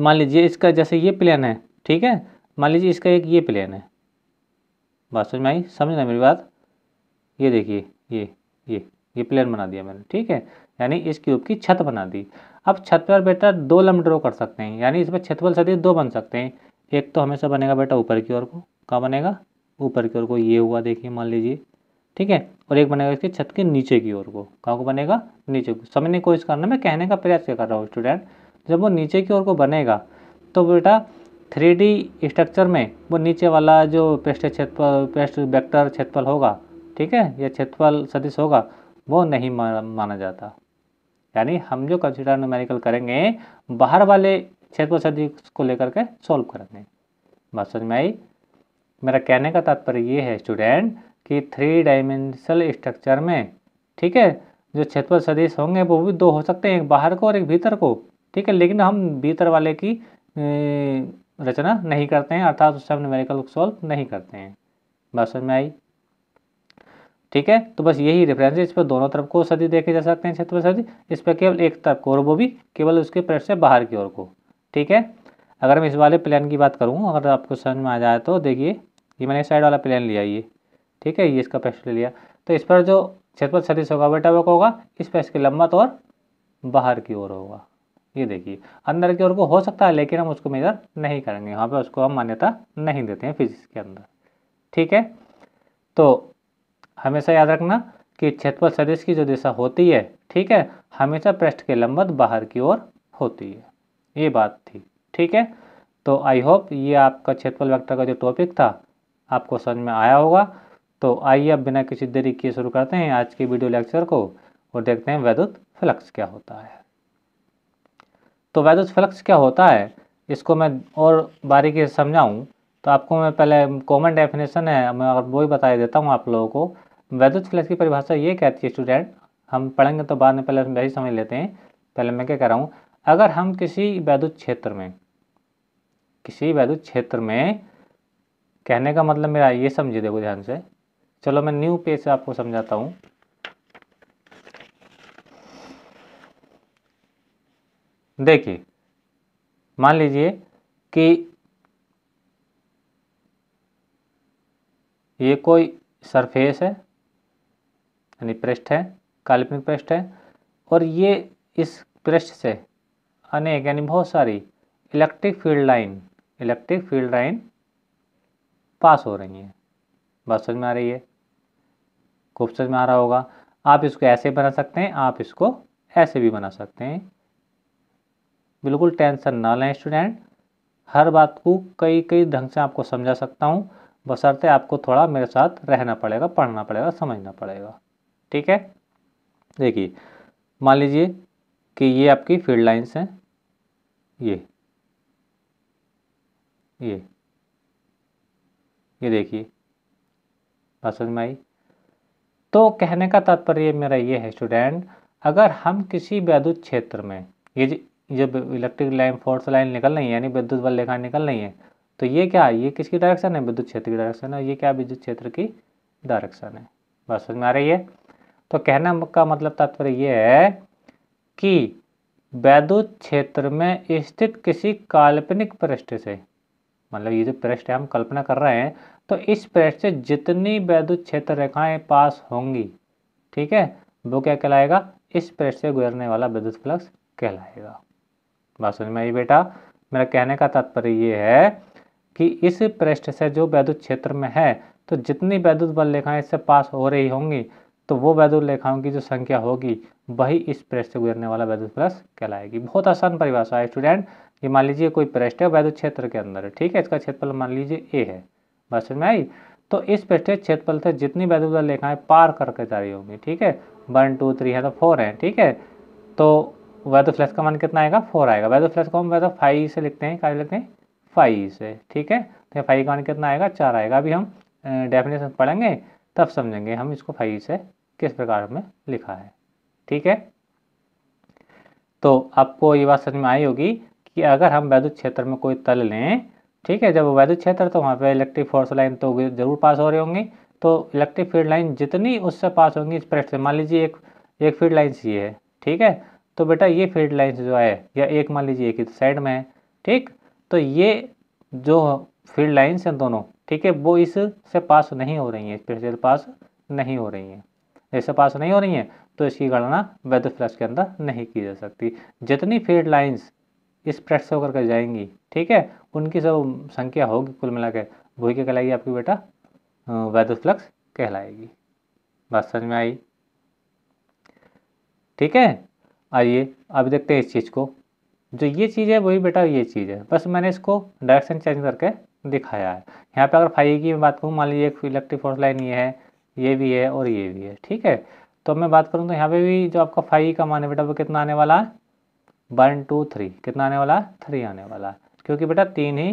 A: मान लीजिए इसका जैसे ये प्लेन है ठीक है मान लीजिए इसका एक ये प्लेन है बात समझ में आई समझना मेरी बात ये देखिए ये ये ये प्लेन बना दिया मैंने ठीक है यानी इस क्यूब की छत बना दी अब छत पर बेटा दो लम ड्रॉ कर सकते हैं यानी इसमें छतफल सदी दो बन सकते हैं एक तो हमेशा बनेगा बेटा ऊपर की ओर को कहाँ बनेगा ऊपर की ओर को ये हुआ देखिए मान लीजिए ठीक है और एक बनेगा इसके छत के नीचे की ओर को कहाँ को बनेगा नीचे को समझने की कोशिश करना मैं कहने का प्रयास कर रहा हूँ स्टूडेंट जब वो नीचे की ओर को बनेगा तो बेटा थ्री स्ट्रक्चर में वो नीचे वाला जो पृष्ठ छतपल पृष्ठ वेक्टर छतफल होगा ठीक है या छतफल सदिश होगा वो नहीं माना जाता यानी हम जो कंसिडर न्यूमेरिकल करेंगे बाहर वाले क्षेत्र सदी को लेकर के सॉल्व करेंगे बात समझ में आई मेरा कहने का तात्पर्य ये है स्टूडेंट कि थ्री डायमेंशनल स्ट्रक्चर में ठीक है जो क्षेत्रफल सदिश होंगे वो भी दो हो सकते हैं एक बाहर को और एक भीतर को ठीक है लेकिन हम भीतर वाले की रचना नहीं करते हैं अर्थात उससे हम न्यूमेरिकल सॉल्व नहीं करते हैं बात समझ में आई ठीक है तो बस यही रेफरेंस है इस पर दोनों तरफ को सदी देखे जा सकते हैं क्षेत्रफल सदी इस पर केवल एक तरफ को और वो भी केवल उसके पेट से बाहर की ओर को ठीक है अगर मैं इस वाले प्लान की बात करूँ अगर आपको समझ में आ जाए तो देखिए ये मैंने साइड वाला प्लान लिया ये ठीक है ये इसका पेस्ट ले लिया तो इस पर जो क्षेत्रफल सदी होगा बेटा वो होगा इस पर की लंबत और बाहर की ओर होगा ये देखिए अंदर की ओर को हो सकता है लेकिन हम उसको मेजर नहीं करेंगे यहाँ पे उसको हम मान्यता नहीं देते हैं फिजिक्स के अंदर ठीक है तो हमेशा याद रखना कि क्षेत्रफल सदिश की जो दिशा होती है ठीक है हमेशा पृष्ठ के लंबवत बाहर की ओर होती है ये बात थी ठीक है तो आई होप ये आपका क्षेत्रफल वेक्टर का जो टॉपिक था आपको समझ में आया होगा तो आइए अब बिना किसी देरी किए शुरू करते हैं आज के वीडियो लेक्चर को और देखते हैं वैद्युत फ्लक्स क्या होता है तो वैद्युत फ्लक्स क्या होता है इसको मैं और बारीकी से समझाऊँ तो आपको मैं पहले कॉमन डेफिनेशन है मैं और वही बता देता हूँ आप लोगों को वैद्युत फ्लक्स की परिभाषा ये कहती है स्टूडेंट हम पढ़ेंगे तो बाद में पहले वही समझ लेते हैं पहले मैं क्या कह रहा हूँ अगर हम किसी वैद्युत क्षेत्र में किसी वैद्युत क्षेत्र में कहने का मतलब मेरा ये समझे देखो ध्यान से चलो मैं न्यू पेज से आपको समझाता हूँ देखिए मान लीजिए कि ये कोई सरफेस है यानी पृष्ठ है काल्पनिक पृष्ठ है और ये इस पृष्ठ से अनेक यानी बहुत सारी electric field line electric field line पास हो रही हैं बात समझ में आ रही है खूब समझ में आ रहा होगा आप इसको ऐसे बना सकते हैं आप इसको ऐसे भी बना सकते हैं बिल्कुल टेंशन ना लें स्टूडेंट हर बात को कई कई ढंग से आपको समझा सकता हूँ बसरते आपको थोड़ा मेरे साथ रहना पड़ेगा पढ़ना पड़ेगा समझना पड़ेगा ठीक है देखिए मान लीजिए कि ये आपकी फील्ड लाइंस हैं ये ये ये देखिए बात समझ में आई तो कहने का तात्पर्य मेरा ये है स्टूडेंट अगर हम किसी वैद्युत क्षेत्र में ये जब इलेक्ट्रिक लाइन फोर्स लाइन निकल रही है यानी विद्युत बल रेखा निकल रही है तो ये क्या है ये किसकी डायरेक्शन है विद्युत क्षेत्र की डायरेक्शन है ये क्या विद्युत क्षेत्र की डायरेक्शन है बात समझ में आ रही है तो कहने का मतलब तात्पर्य ये है कि वैद्युत क्षेत्र में स्थित किसी काल्पनिक पृष्ठ से मतलब ये जो पृष्ठ है हम कल्पना कर रहे हैं तो इस पृष्ठ से जितनी वैद्युत क्षेत्र रेखाएं पास होंगी ठीक है वो क्या कहलाएगा इस पृष्ठ से गुजरने वाला विद्युत फ्लक्स कहलाएगा बात समझ में आई बेटा मेरा कहने का तात्पर्य ये है कि इस पृष्ठ से जो वैद्युत क्षेत्र में है तो जितनी वैद्युत बल रेखाएं इससे पास हो रही होंगी तो वो वैद्युत रेखाओं की जो संख्या होगी वही इस पृष्ठ से गुजरने वाला वैद्युत प्लस कहलाएगी बहुत आसान परिभाषा है स्टूडेंट ये मान लीजिए कोई पृष्ठ है वैद्युत क्षेत्र के अंदर ठीक है इसका क्षेत्रफल मान लीजिए ए है बात में आई तो इस पृष्ठ क्षेत्रफल से जितनी वैद्युत बल रेखाएं पार करके जा रही होंगी ठीक है वन टू थ्री है तो फोर है ठीक है तो वैद्युत फ्लैश का मान कितना आएगा फोर आएगा वैद्युत फ्लैश को हम वैद्य फाइव से लिखते हैं क्या लिखते हैं फाइव से ठीक है तो फाइव का मान कितना आएगा चार आएगा अभी हम डेफिनेशन पढ़ेंगे तब समझेंगे हम इसको फाइव से किस प्रकार में लिखा है ठीक है तो आपको ये बात समझ में आई होगी कि अगर हम वैद्युत क्षेत्र में कोई तल लें ठीक है जब वैद्युत क्षेत्र तो वहाँ पे इलेक्ट्रिक फोर्स लाइन तो जरूर पास हो रही होंगी तो इलेक्ट्रिक फील्ड लाइन जितनी उससे पास होंगी इस पृष्ठ से मान लीजिए एक एक फील्ड लाइन ये है ठीक है तो बेटा ये फील्ड लाइन जो है या एक मान लीजिए एक ही साइड में है ठीक तो ये जो फील्ड लाइन्स हैं दोनों ठीक है वो इससे पास नहीं हो रही हैं इस पास नहीं हो रही हैं जैसे पास नहीं हो रही हैं तो इसकी गणना वेदर फ्लैश के अंदर नहीं की जा सकती जितनी फील्ड लाइन्स इस से होकर के जाएंगी ठीक है उनकी सब संख्या होगी कुल मिला के वही क्या कहलाएगी आपकी बेटा वेदर फ्लक्स कहलाएगी बात समझ में आई ठीक है आइए अब देखते हैं इस चीज़ को जो ये चीज़ है वही बेटा ये चीज़ है बस मैंने इसको डायरेक्शन चेंज करके दिखाया है यहाँ पे अगर फाइव की बात करूँ मान लीजिए इलेक्ट्रिक फोर्स लाइन ये है ये भी है और ये भी है ठीक है तो मैं बात करूँ तो यहाँ पे भी जो आपका फाइव का मान है बेटा वो कितना आने वाला है वन टू थ्री कितना आने वाला है थ्री आने वाला है क्योंकि बेटा तीन ही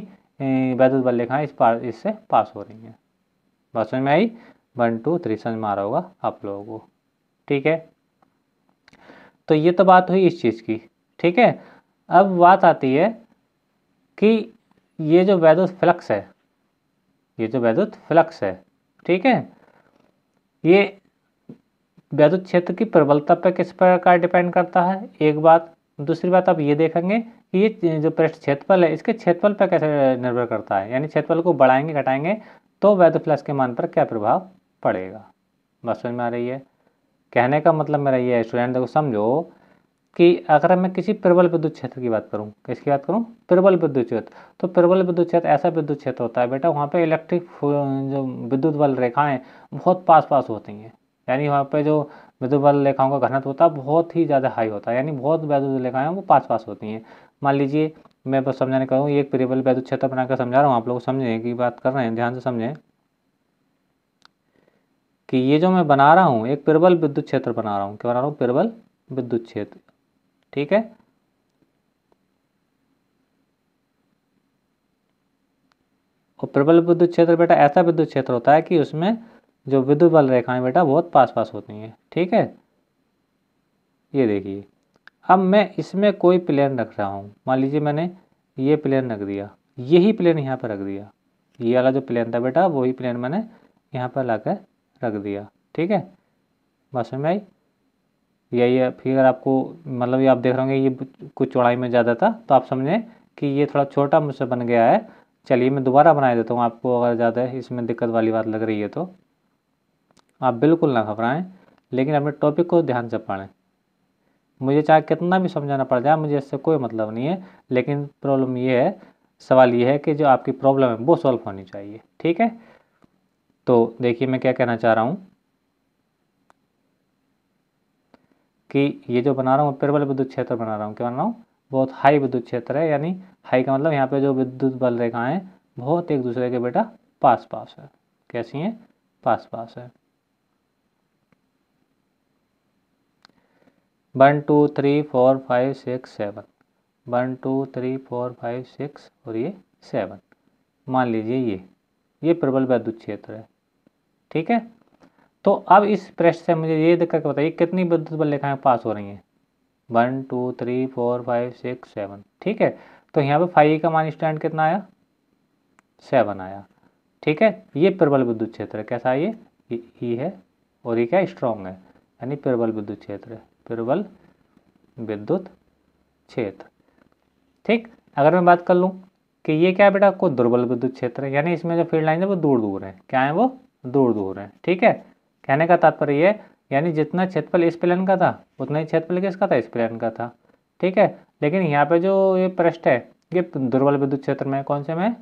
A: वैद्युत बल रेखाएँ इस पार इससे पास हो रही हैं बात समझ में आई वन टू थ्री समझ में आ रहा होगा आप लोगों को ठीक है तो ये तो बात हुई इस चीज़ की ठीक है अब बात आती है कि ये जो वैद्युत फ्लक्स है ये जो वैद्युत फ्लक्स है ठीक है ये वैद्युत क्षेत्र की प्रबलता पर किस प्रकार डिपेंड करता है एक बात दूसरी बात आप ये देखेंगे कि ये जो पृष्ठ क्षेत्रफल है इसके क्षेत्रफल पर कैसे निर्भर करता है यानी क्षेत्रफल को बढ़ाएंगे घटाएंगे तो वैद्युत फ्लक्स के मान पर क्या प्रभाव पड़ेगा बस समझ में आ रही है कहने का मतलब मेरा ये है स्टूडेंट देखो समझो कि अगर मैं किसी प्रबल विद्युत क्षेत्र की बात करूँ किसकी बात करूँ प्रबल विद्युत क्षेत्र तो प्रबल विद्युत क्षेत्र ऐसा विद्युत क्षेत्र होता है बेटा वहाँ पे इलेक्ट्रिक जो विद्युत बल रेखाएं बहुत पास पास होती हैं यानी वहाँ पे जो विद्युत बल रेखाओं का घनत्व होता है बहुत ही ज़्यादा हाई होता है यानी बहुत विद्युत रेखाएं वो पास पास होती हैं मान लीजिए मैं बस समझाने का हूँ एक प्रबल विद्युत क्षेत्र बनाकर समझा रहा हूँ आप लोग समझें की बात कर रहे हैं ध्यान से समझें कि ये जो मैं बना रहा हूँ एक प्रबल विद्युत क्षेत्र बना रहा हूँ क्या बना रहा हूँ प्रबल विद्युत क्षेत्र ठीक है और प्रबल विद्युत क्षेत्र बेटा ऐसा विद्युत क्षेत्र होता है कि उसमें जो विद्युत बल रेखाएं बेटा बहुत पास पास होती हैं ठीक है ये देखिए अब मैं इसमें कोई प्लेन रख रहा हूँ मान लीजिए मैंने ये प्लेन रख दिया यही प्लेन यहाँ पर रख दिया ये वाला जो प्लेन था बेटा वही प्लेन मैंने यहाँ पर ला रख दिया ठीक है बस में आई या ये फिर आपको मतलब ये आप देख रहे होंगे ये कुछ चौड़ाई में ज़्यादा था तो आप समझें कि ये थोड़ा छोटा मुझसे बन गया है चलिए मैं दोबारा बना देता हूँ आपको अगर ज़्यादा इसमें दिक्कत वाली बात लग रही है तो आप बिल्कुल ना घबराएं लेकिन अपने टॉपिक को ध्यान से पढ़ें मुझे चाहे कितना भी समझाना पड़ जाए मुझे इससे कोई मतलब नहीं है लेकिन प्रॉब्लम ये है सवाल ये है कि जो आपकी प्रॉब्लम है वो सॉल्व होनी चाहिए ठीक है तो देखिए मैं क्या कहना चाह रहा हूँ कि ये जो बना रहा हूँ प्रबल विद्युत क्षेत्र बना रहा हूँ क्या बना रहा हूँ बहुत हाई विद्युत क्षेत्र है यानी हाई का मतलब यहाँ पे जो विद्युत बल रेखाएँ बहुत एक दूसरे के बेटा पास पास है कैसी हैं पास पास है one two three four five six seven one two three four five six और ये सेवन मान लीजिए ये ये प्रबल वैद्युत क्षेत्र है ठीक है तो अब इस प्रश्न से मुझे ये देख करके बताइए कितनी विद्युत बल रेखाएं पास हो रही हैं one two three four five six seven ठीक है तो यहाँ पे फाइव का मान स्टैंड कितना आया सेवन आया ठीक है ये प्रबल विद्युत क्षेत्र है कैसा ये ई e है और ये क्या स्ट्रॉन्ग है यानी प्रबल विद्युत क्षेत्र प्रबल विद्युत क्षेत्र ठीक अगर मैं बात कर लूँ कि ये क्या बेटा को दुर्बल विद्युत क्षेत्र है यानी इसमें जो फील्ड लाइन है वो दूर दूर है क्या है वो दूर दूर है ठीक है कहने का तात्पर्य ये यानी जितना क्षेत्रफल इस प्लेन का था उतना ही क्षेत्रफल किसका था इस प्लेन का था ठीक है लेकिन यहाँ पे जो ये पृष्ठ है ये दुर्बल विद्युत क्षेत्र में कौन से में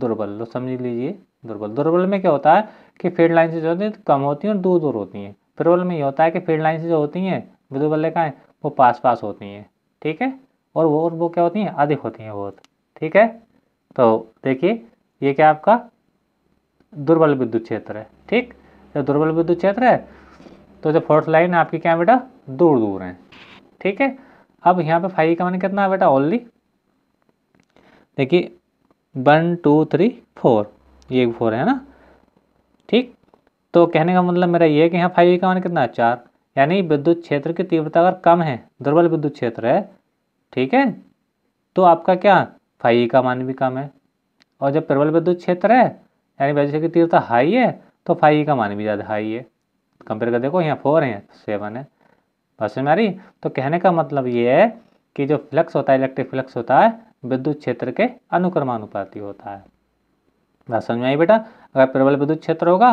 A: दुर्बल तो समझ लीजिए दुर्बल दुर्बल में क्या होता है कि फील्ड लाइन से जो होती है कम होती हैं और दूर दूर होती हैं प्रबल में ये होता है कि फील्ड लाइन से जो होती हैं विद्युत रेखाएँ वो पास पास होती हैं ठीक है और वो और वो क्या होती हैं अधिक होती हैं बहुत ठीक है तो देखिए ये क्या आपका दुर्बल विद्युत क्षेत्र है ठीक जब दुर्बल विद्युत क्षेत्र है तो जो फोर्थ लाइन आपकी क्या बेटा दूर दूर है ठीक है अब यहाँ पे फाइव e का मान कितना है बेटा ओनली देखिए वन टू थ्री फोर ये फोर है ना ठीक तो कहने का मतलब मेरा ये है कि यहाँ फाइव e का मान कितना है चार यानी विद्युत क्षेत्र की तीव्रता अगर कम है दुर्बल विद्युत क्षेत्र है ठीक है तो आपका क्या फाइव e का मान भी कम है और जब प्रबल विद्युत क्षेत्र है यानी वैसे की तीव्रता हाई है तो फाइव का मान भी ज़्यादा हाई है कंपेयर कर देखो यहाँ फोर है सेवन है बस में आ रही तो कहने का मतलब ये है कि जो फ्लक्स होता है इलेक्ट्रिक फ्लक्स होता है विद्युत क्षेत्र के अनुक्रमानुपाती होता है बस समझ में आई बेटा अगर प्रबल विद्युत क्षेत्र होगा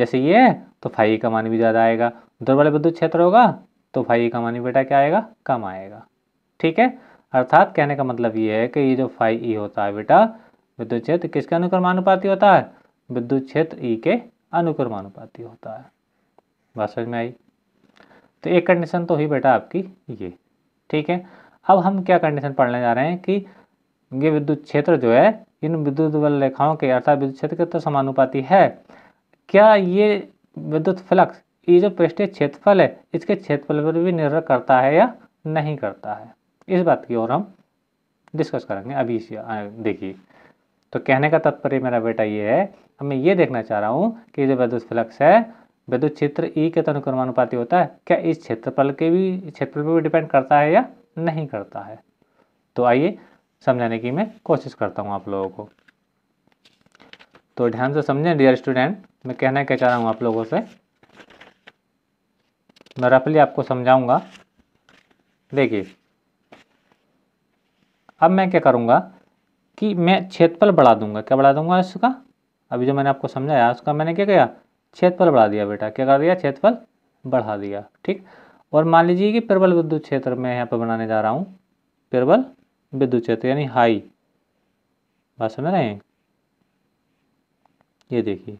A: जैसे ये है तो फाइव का मान भी ज़्यादा आएगा दुर्बल विद्युत क्षेत्र होगा तो फाइव का मान भी बेटा क्या आएगा कम आएगा ठीक है अर्थात कहने का मतलब ये है कि ये जो फाइव ई होता है बेटा विद्युत क्षेत्र किसके अनुक्रमानुपाती होता है विद्युत क्षेत्र ई के अनुक्रमानुपाती होता है बात समझ में आई तो एक कंडीशन तो हुई बेटा आपकी ये ठीक है अब हम क्या कंडीशन पढ़ने जा रहे हैं कि ये विद्युत क्षेत्र जो है इन विद्युत बल रेखाओं के अर्थात विद्युत क्षेत्र के तो समानुपाती है क्या ये विद्युत फ्लक्स ये जो पृष्ठ क्षेत्रफल है इसके क्षेत्रफल पर भी निर्भर करता है या नहीं करता है इस बात की ओर हम डिस्कस करेंगे अभी देखिए तो कहने का तात्पर्य मेरा बेटा ये है अब मैं ये देखना चाह रहा हूँ कि जो वैद्युत फ्लक्स है विद्युत क्षेत्र ई e के तो क्रमानुपाती होता है क्या इस क्षेत्रफल के भी क्षेत्रफल पर भी डिपेंड करता है या नहीं करता है तो आइए समझाने की मैं कोशिश करता हूँ आप लोगों को तो ध्यान से समझें डियर स्टूडेंट मैं कहना क्या चाह रहा हूँ आप लोगों से मैं रफली आपको समझाऊंगा देखिए अब मैं क्या करूँगा कि मैं क्षेत्रफल बढ़ा दूंगा क्या बढ़ा दूंगा इसका अभी जो मैंने आपको समझाया उसका मैंने क्या किया क्षेत्रफल बढ़ा दिया बेटा क्या कर दिया क्षेत्रफल बढ़ा दिया ठीक और मान लीजिए कि प्रबल विद्युत क्षेत्र में यहाँ पर बनाने जा रहा हूँ प्रबल विद्युत क्षेत्र यानी हाई बात समझ रहे हैं ये देखिए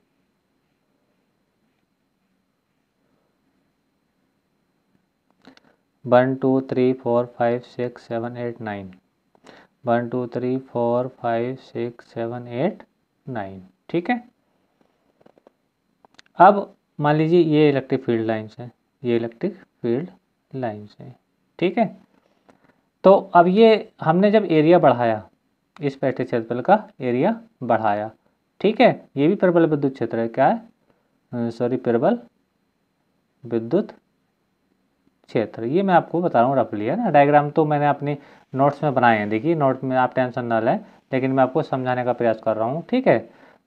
A: one two three four five six seven eight nine one two three four five six seven eight nine ठीक है अब मान लीजिए ये इलेक्ट्रिक फील्ड लाइन्स है ये इलेक्ट्रिक फील्ड लाइन्स है ठीक है तो अब ये हमने जब एरिया बढ़ाया इस पैठे क्षेत्रफल का एरिया बढ़ाया ठीक है ये भी प्रबल विद्युत क्षेत्र है क्या है सॉरी प्रबल विद्युत क्षेत्र ये मैं आपको बता रहा हूँ रफली है ना डायग्राम तो मैंने अपने नोट्स में बनाए हैं देखिए नोट में आप टेंशन ना लें लेकिन मैं आपको समझाने का प्रयास कर रहा हूँ ठीक है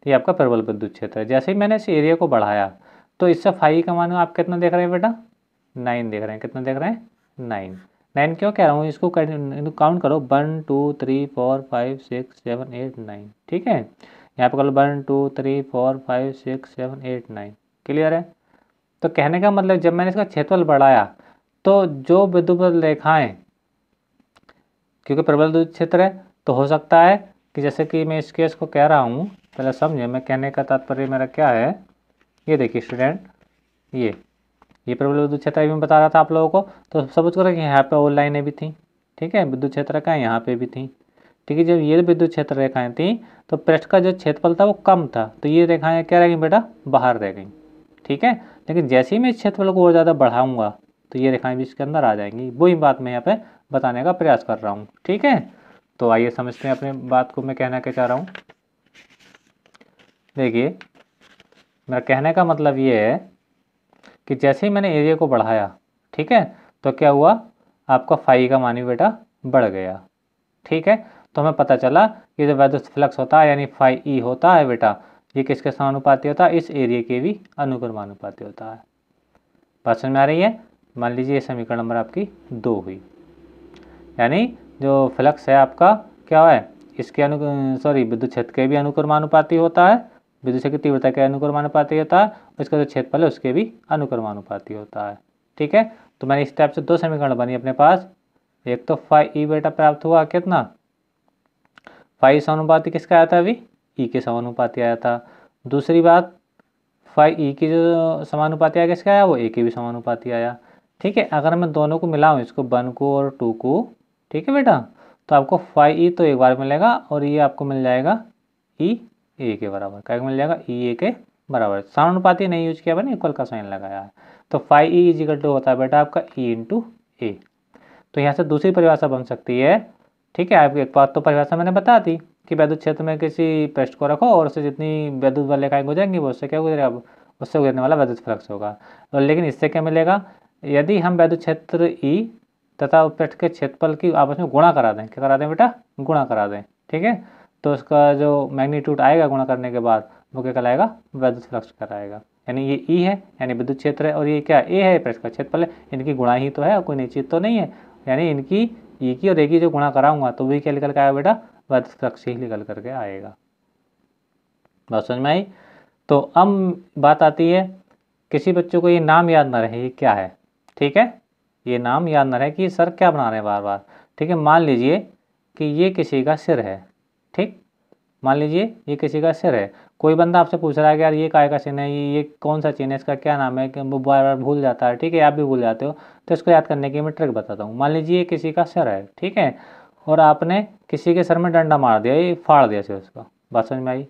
A: तो ये आपका प्रबल विद्युत क्षेत्र है जैसे ही मैंने इस एरिया को बढ़ाया तो इससे फाइव का मान आप कितना देख रहे हैं बेटा नाइन देख रहे हैं कितना देख रहे हैं नाइन नाइन क्यों कह रहा हूँ इसको काउंट करो one two three four five six seven eight nine ठीक है यहाँ पर लो one two three four five six seven eight nine clear है तो कहने का मतलब जब मैंने इसका क्षेत्रफल बढ़ाया तो जो विद्युत रेखाएं क्योंकि प्रबल क्षेत्र है तो हो सकता है कि जैसे कि मैं इस केस को कह रहा हूँ पहले समझे मैं कहने का तात्पर्य मेरा क्या है ये देखिए स्टूडेंट ये ये प्रबल विद्युत क्षेत्र अभी मैं बता रहा था आप लोगों को तो सब कुछ करेंगे यहाँ पे और लाइनें भी थी ठीक है विद्युत क्षेत्र का यहाँ पे भी थी ठीक है जब ये विद्युत क्षेत्र रेखाएं थी तो पृष्ठ का जो क्षेत्रफल था वो कम था तो ये रेखाएं क्या रह गई बेटा बाहर रह गई ठीक है लेकिन जैसे ही मैं इस क्षेत्रफल को और ज़्यादा बढ़ाऊंगा तो ये रेखाएं भी इसके अंदर आ जाएंगी वही बात मैं यहाँ पे बताने का प्रयास कर रहा हूँ ठीक है तो आइए समझते हैं अपने बात को मैं कहना क्या चाह रहा हूँ देखिए मेरा कहने का मतलब ये है कि जैसे ही मैंने एरिया को बढ़ाया ठीक है तो क्या हुआ आपका फाई का मानी बेटा बढ़ गया ठीक है तो हमें पता चला कि जो वैद्य फ्लक्स होता है यानी फाई ई e होता है बेटा ये किसके समानुपाती होता है इस एरिया के भी अनुक्रमानुपाती होता है बात समझ में आ रही है मान लीजिए ये समीकरण नंबर आपकी दो हुई यानी जो फ्लक्स है आपका क्या है इसके अनु सॉरी विद्युत क्षेत्र के भी अनुक्रमानुपाती होता है विद्युत की तीव्रता के अनुक्रमानुपाती होता है उसका जो क्षेत्रफल है उसके भी अनुक्रमानुपाती होता है ठीक है तो मैंने इस टाइप से दो समीकरण बनी अपने पास एक तो फाइव ई बेटा प्राप्त हुआ कितना फाइव समानुपाति किसका आया था अभी ई के समानुपाति आया था दूसरी बात फाइव ई की जो समानुपाति आया किसका आया वो ए के भी समानुपाति आया ठीक है अगर मैं दोनों को मिलाऊँ इसको वन को और टू को ठीक है बेटा तो आपको फाइव ई तो एक बार मिलेगा और ये आपको मिल जाएगा ई ए के बराबर क्या मिल जाएगा ई e ए के बराबर समानुपाती नहीं यूज किया मैंने इक्वल का साइन लगाया है तो फाइव ई इजिकल टू होता है बेटा आपका ई इंटू ए तो यहाँ से दूसरी परिभाषा बन सकती है ठीक है आपकी एक बात तो परिभाषा मैंने बता दी कि वैद्युत क्षेत्र में किसी पृष्ठ को रखो और उससे जितनी वैद्युत बल रेखाएँ गुजरेंगी वो उससे क्या गुजरेगा उससे गुजरने वाला वैद्युत फ्लक्स होगा और तो लेकिन इससे क्या मिलेगा यदि हम वैद्युत क्षेत्र ई e तथा पृष्ठ के क्षेत्रफल की आपस में गुणा करा दें क्या करा दें बेटा गुणा करा दें ठीक है तो इसका जो मैग्नीट्यूड आएगा गुणा करने के बाद वो क्या कहलाएगा वैद्युत फ्लक्स कराएगा यानी ये ई e है यानी विद्युत क्षेत्र है और ये क्या ए है प्रेस का क्षेत्रफल है इनकी गुणा ही तो है कोई निश्चित तो नहीं है यानी इनकी ई e की और ए की जो गुणा कराऊंगा तो वही क्या निकल के आया बेटा वैद्युत फ्लक्स ही निकल करके आएगा बात समझ में आई तो अब बात आती है किसी बच्चों को ये नाम याद ना रहे ये क्या है ठीक है ये नाम याद ना रहे कि सर क्या बना रहे हैं बार बार ठीक है मान लीजिए कि ये किसी का सिर है ठीक मान लीजिए ये किसी का सिर है कोई बंदा आपसे पूछ रहा है कि यार ये काय का चिन्ह है ये ये कौन सा चिन्ह है इसका क्या नाम है कि वो बार बार भूल जाता है ठीक है आप भी भूल जाते हो तो इसको याद करने की मैं ट्रिक बताता हूँ मान लीजिए ये किसी का सिर है ठीक है और आपने किसी के सर में डंडा मार दिया ये फाड़ दिया सिर उसका बात समझ में आई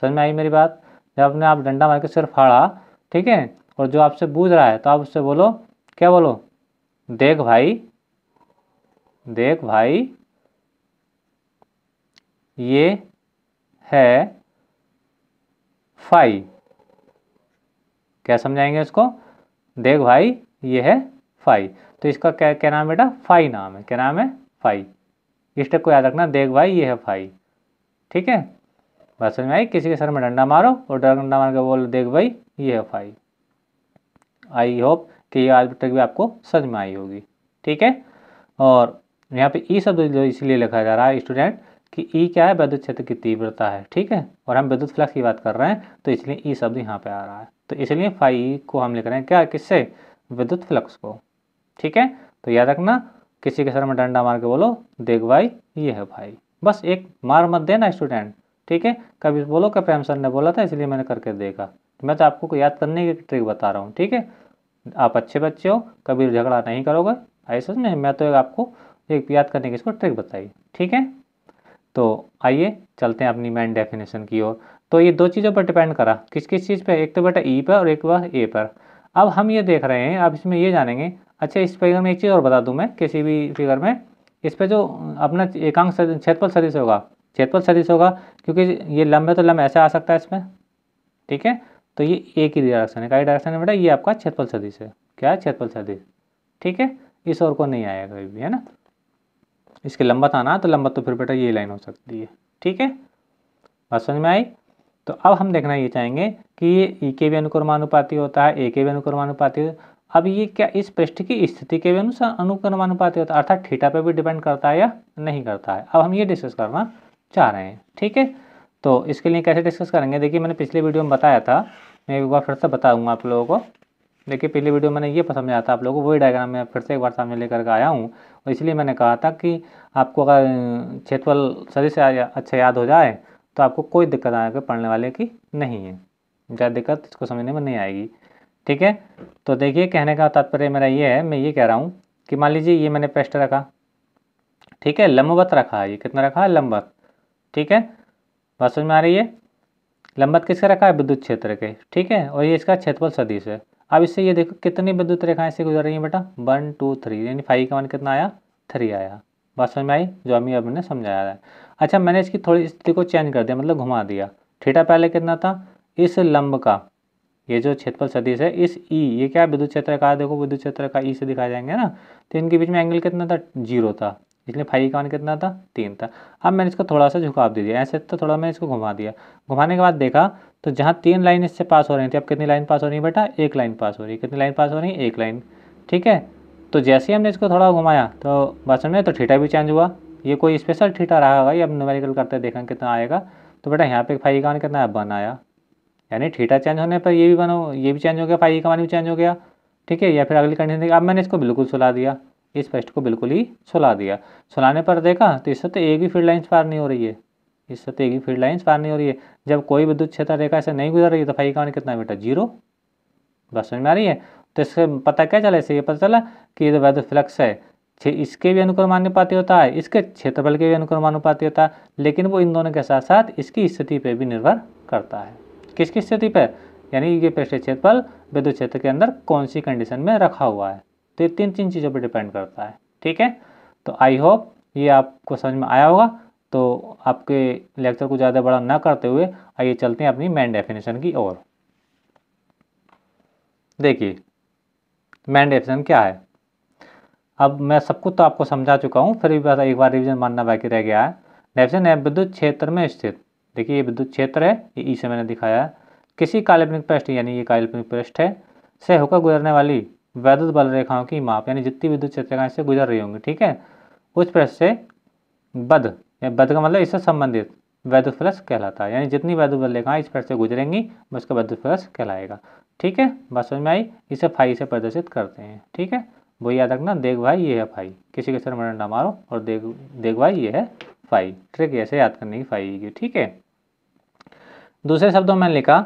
A: समझ में आई मेरी बात जब आपने आप डंडा मार के सिर फाड़ा ठीक है और जो आपसे बूझ रहा है तो आप उससे बोलो क्या बोलो देख भाई देख भाई ये है फाई क्या समझाएंगे इसको देख भाई ये है फाई तो इसका क्या क्या नाम बेटा फाई नाम है क्या नाम है फाई इस टेप को याद रखना देख भाई ये है फाई ठीक है बस समझ में आई किसी के सर में डंडा मारो और डंडा मार के बोलो देख भाई ये है फाई आई होप कि ये आज तक भी आपको समझ में आई होगी ठीक है और यहाँ पे ई शब्द इसलिए लिखा जा रहा है स्टूडेंट कि ई e क्या है विद्युत क्षेत्र की तीव्रता है ठीक है और हम विद्युत फ्लक्स की बात कर रहे हैं तो इसलिए ई e शब्द यहाँ पे आ रहा है तो इसलिए फाई को हम लिख रहे हैं क्या किससे विद्युत फ्लक्स को ठीक है तो याद रखना किसी के सर में डंडा मार के बोलो देख भाई ये है भाई बस एक मार मत देना स्टूडेंट ठीक है कभी बोलो कि प्रेम सर ने बोला था इसलिए मैंने करके देखा मैं तो आपको को याद करने की ट्रिक बता रहा हूँ ठीक है आप अच्छे बच्चे हो कभी झगड़ा नहीं करोगे ऐसा नहीं मैं तो आपको एक याद करने की इसको ट्रिक बताई ठीक है तो आइए चलते हैं अपनी मैन डेफिनेशन की ओर तो ये दो चीज़ों पर डिपेंड करा किस किस चीज़ पर एक तो बेटा ई e पर और एक बार ए पर अब हम ये देख रहे हैं अब इसमें ये जानेंगे अच्छा इस फिगर में एक चीज़ और बता दूँ मैं किसी भी फिगर में इस पर जो अपना एकांक क्षेत्रफल सदिश होगा क्षेत्रफल सदिश होगा क्योंकि ये लंबे तो लंबे ऐसे आ सकता है इसमें ठीक है तो ये एक ही डायरेक्शन है कई डायरेक्शन है बेटा ये आपका क्षेत्रफल सदिश है क्या है क्षेत्रफल सदिश ठीक है इस और को नहीं आएगा भी है ना इसके लंबत आना तो लंबत तो फिर बेटा ये लाइन हो सकती है ठीक है बात समझ में आई तो अब हम देखना ये चाहेंगे कि ये ई e के भी अनुक्रमानुपाती होता है ए के भी अनुक्रमानुपाती होता है अब ये क्या इस पृष्ठ की स्थिति के भी अनुसार अनुक्रमानुपाती होता है अर्थात ठीठा पर भी डिपेंड करता है या नहीं करता है अब हम ये डिस्कस करना चाह रहे हैं ठीक है तो इसके लिए कैसे डिस्कस करेंगे देखिए मैंने पिछले वीडियो में बताया था मैं एक बार फिर से बताऊंगा आप लोगों को देखिए पिछली वीडियो मैंने ये पसंद आया था आप लोगों को वही डायग्राम मैं फिर से एक बार सामने लेकर आया हूँ और इसलिए मैंने कहा था कि आपको अगर क्षेत्रफल सही से अच्छा याद हो जाए तो आपको कोई दिक्कत आगे पढ़ने वाले की नहीं है ज़्यादा दिक्कत इसको समझने में नहीं आएगी ठीक है तो देखिए कहने का तात्पर्य मेरा ये है मैं ये कह रहा हूँ कि मान लीजिए ये मैंने पेस्ट रखा ठीक है लंबवत रखा है ये कितना रखा है लंबवत ठीक है बात समझ में आ रही है लंबवत किसका रखा है विद्युत क्षेत्र के ठीक है और ये इसका क्षेत्रफल सदिश है अब इससे ये देखो कितनी विद्युत रेखाएं से गुजर रही हैं बेटा वन टू थ्री यानी फाइव का मान कितना आया थ्री आया बात समझ में आई जो अभी हमने समझाया है अच्छा मैंने इसकी थोड़ी स्थिति को चेंज कर दिया मतलब घुमा दिया ठीठा पहले कितना था इस लंब का ये जो क्षेत्रफल सदिश है इस ई e, ये क्या विद्युत क्षेत्र का देखो विद्युत क्षेत्र का ई e से दिखाया जाएंगे ना तो इनके बीच में एंगल कितना था जीरो था इसलिए फाइव का मान कितना था तीन था अब मैंने इसको थोड़ा सा झुकाव दे दिया ऐसे तो थोड़ा मैंने इसको घुमा दिया घुमाने के बाद देखा तो जहाँ तीन लाइन इससे पास हो रही थी अब कितनी लाइन पास हो रही है बेटा एक लाइन पास हो रही है कितनी लाइन पास हो रही है एक लाइन ठीक है तो जैसे ही हमने इसको थोड़ा घुमाया तो बस में तो ठीठा भी चेंज हुआ ये कोई स्पेशल ठीठा रहा होगा ये अब नोमेरिकल करते देखें कितना आएगा तो बेटा यहाँ पे फाइव का मान कितना बन आया यानी ठीठा चेंज होने पर ये भी बनो ये भी चेंज हो गया फाइव का मान भी चेंज हो गया ठीक है या फिर अगली कंडीशन देखिए अब मैंने इसको बिल्कुल सुला दिया इस पेस्ट को बिल्कुल ही छुला दिया छुलाने पर देखा तो इससे तो एक भी फील्ड लाइन्स पार नहीं हो रही है इससे तो एक भी फील्ड लाइन्स पार नहीं हो रही है जब कोई विद्युत क्षेत्र रेखा ऐसे नहीं गुजर रही है तो फाइव का कितना बेटा जीरो बस समझ में आ रही है तो इससे पता क्या चला इससे ये पता चला कि जो वैद्य फ्लक्स है इसके भी अनुक्रमानुपाती होता है इसके क्षेत्रफल के भी अनुक्रमानुपाती होता है लेकिन वो इन दोनों के साथ साथ इसकी स्थिति पर भी निर्भर करता है किसकी स्थिति पर यानी ये पृष्ठ क्षेत्रफल विद्युत क्षेत्र के अंदर कौन सी कंडीशन में रखा हुआ है तो ये तीन तीन चीज़ों पर डिपेंड करता है ठीक है तो आई होप ये आपको समझ में आया होगा तो आपके लेक्चर को ज़्यादा बड़ा ना करते हुए आइए चलते हैं अपनी मैन डेफिनेशन की ओर देखिए मैन डेफिनेशन क्या है अब मैं सब कुछ तो आपको समझा चुका हूँ फिर भी बस एक बार रिवीजन मानना बाकी रह गया है डेफिनेशन है विद्युत क्षेत्र में स्थित देखिए ये विद्युत क्षेत्र है ये इसे e मैंने दिखाया है किसी काल्पनिक पृष्ठ यानी ये काल्पनिक पृष्ठ है से होकर गुजरने वाली वैद्युत बल रेखाओं की माप यानी जितनी विद्युत क्षेत्र से गुजर रही होंगी ठीक है उस प्रश्न से बद या बद का मतलब इससे संबंधित वैद्युत फलस कहलाता है यानी जितनी वैद्युत बल रेखाएं इस प्रश्न से गुजरेंगी बस उसका वैद्युत फलस कहलाएगा ठीक है बस समझ में आई इसे फाई से प्रदर्शित करते हैं ठीक है वो याद रखना देख भाई ये है फाई किसी के सर मरण ना मारो और देख देख भाई ये है फाई ठीक है ऐसे याद करने की फाई ठीक है दूसरे शब्दों में लिखा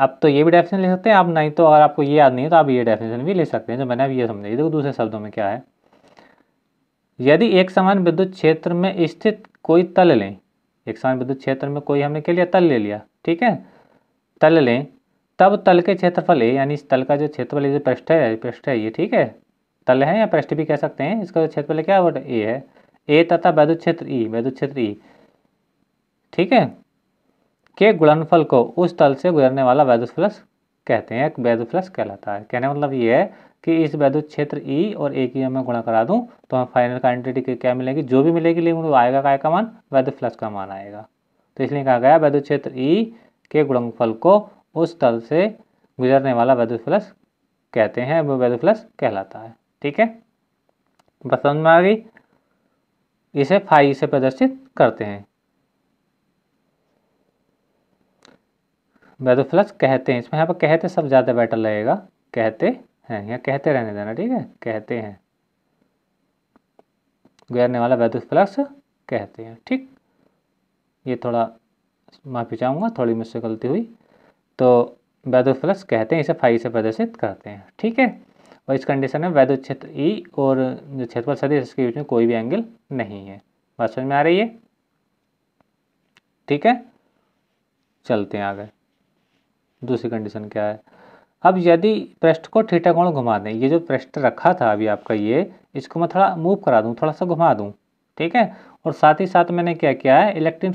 A: आप तो ये भी डेफिनेशन ले सकते हैं आप नहीं तो अगर आपको ये याद नहीं है तो आप ये डेफिनेशन भी ले सकते हैं जो मैंने अभी ये समझाई देखो दूसरे शब्दों में क्या है यदि एक समान विद्युत क्षेत्र में स्थित कोई तल लें एक समान विद्युत क्षेत्र में कोई हमने के लिए तल ले लिया ठीक है तल लें तब तल के क्षेत्रफल ए यानी इस तल का जो क्षेत्रफल जो पृष्ठ है पृष्ठ है ये ठीक है तल है या पृष्ठ भी कह सकते हैं इसका जो क्षेत्रफल क्या है वो ए है ए तथा वैद्युत क्षेत्र ई e, वैद्युत क्षेत्र ई e, ठीक है के गुणनफल को उस तल से गुजरने वाला फ्लस कहते हैं फ्लस कहलाता है कहने का मतलब ये है कि इस वैद्युत क्षेत्र ई e और ए की मैं गुणा करा दूं तो हमें फाइनल क्वान्टिटी क्या मिलेगी जो भी मिलेगी लेकिन वो आएगा काय का मान फ्लस का मान आएगा तो इसलिए कहा गया वैद्युत क्षेत्र ई e के गुणनफल को उस तल से गुजरने वाला फ्लस कहते हैं वो फ्लस कहलाता है ठीक है बस समझ में आ गई इसे फाइव e से प्रदर्शित करते हैं बैदोफ्लस तो कहते हैं इसमें यहाँ पर कहते सब ज़्यादा बेटर लगेगा कहते हैं यहाँ कहते रहने देना ठीक है कहते हैं गुजरने वाला फ्लक्स कहते हैं ठीक ये थोड़ा माफ़ी चाहूँगा थोड़ी मुझसे गलती हुई तो फ्लक्स कहते हैं इसे फाई से प्रदर्शित करते हैं ठीक है और इस कंडीशन में वैद्युत क्षेत्र ई e और जो क्षेत्रफल सदी इसके बीच में कोई भी एंगल नहीं है बात समझ में आ रही है ठीक है चलते हैं आगे दूसरी कंडीशन क्या है अब यदि पृष्ठ को ठीठा कोण घुमा दें ये जो पृष्ठ रखा था अभी आपका ये इसको मैं थोड़ा मूव करा दूँ थोड़ा सा घुमा दूँ ठीक है और साथ ही साथ मैंने क्या किया है इलेक्ट्रिक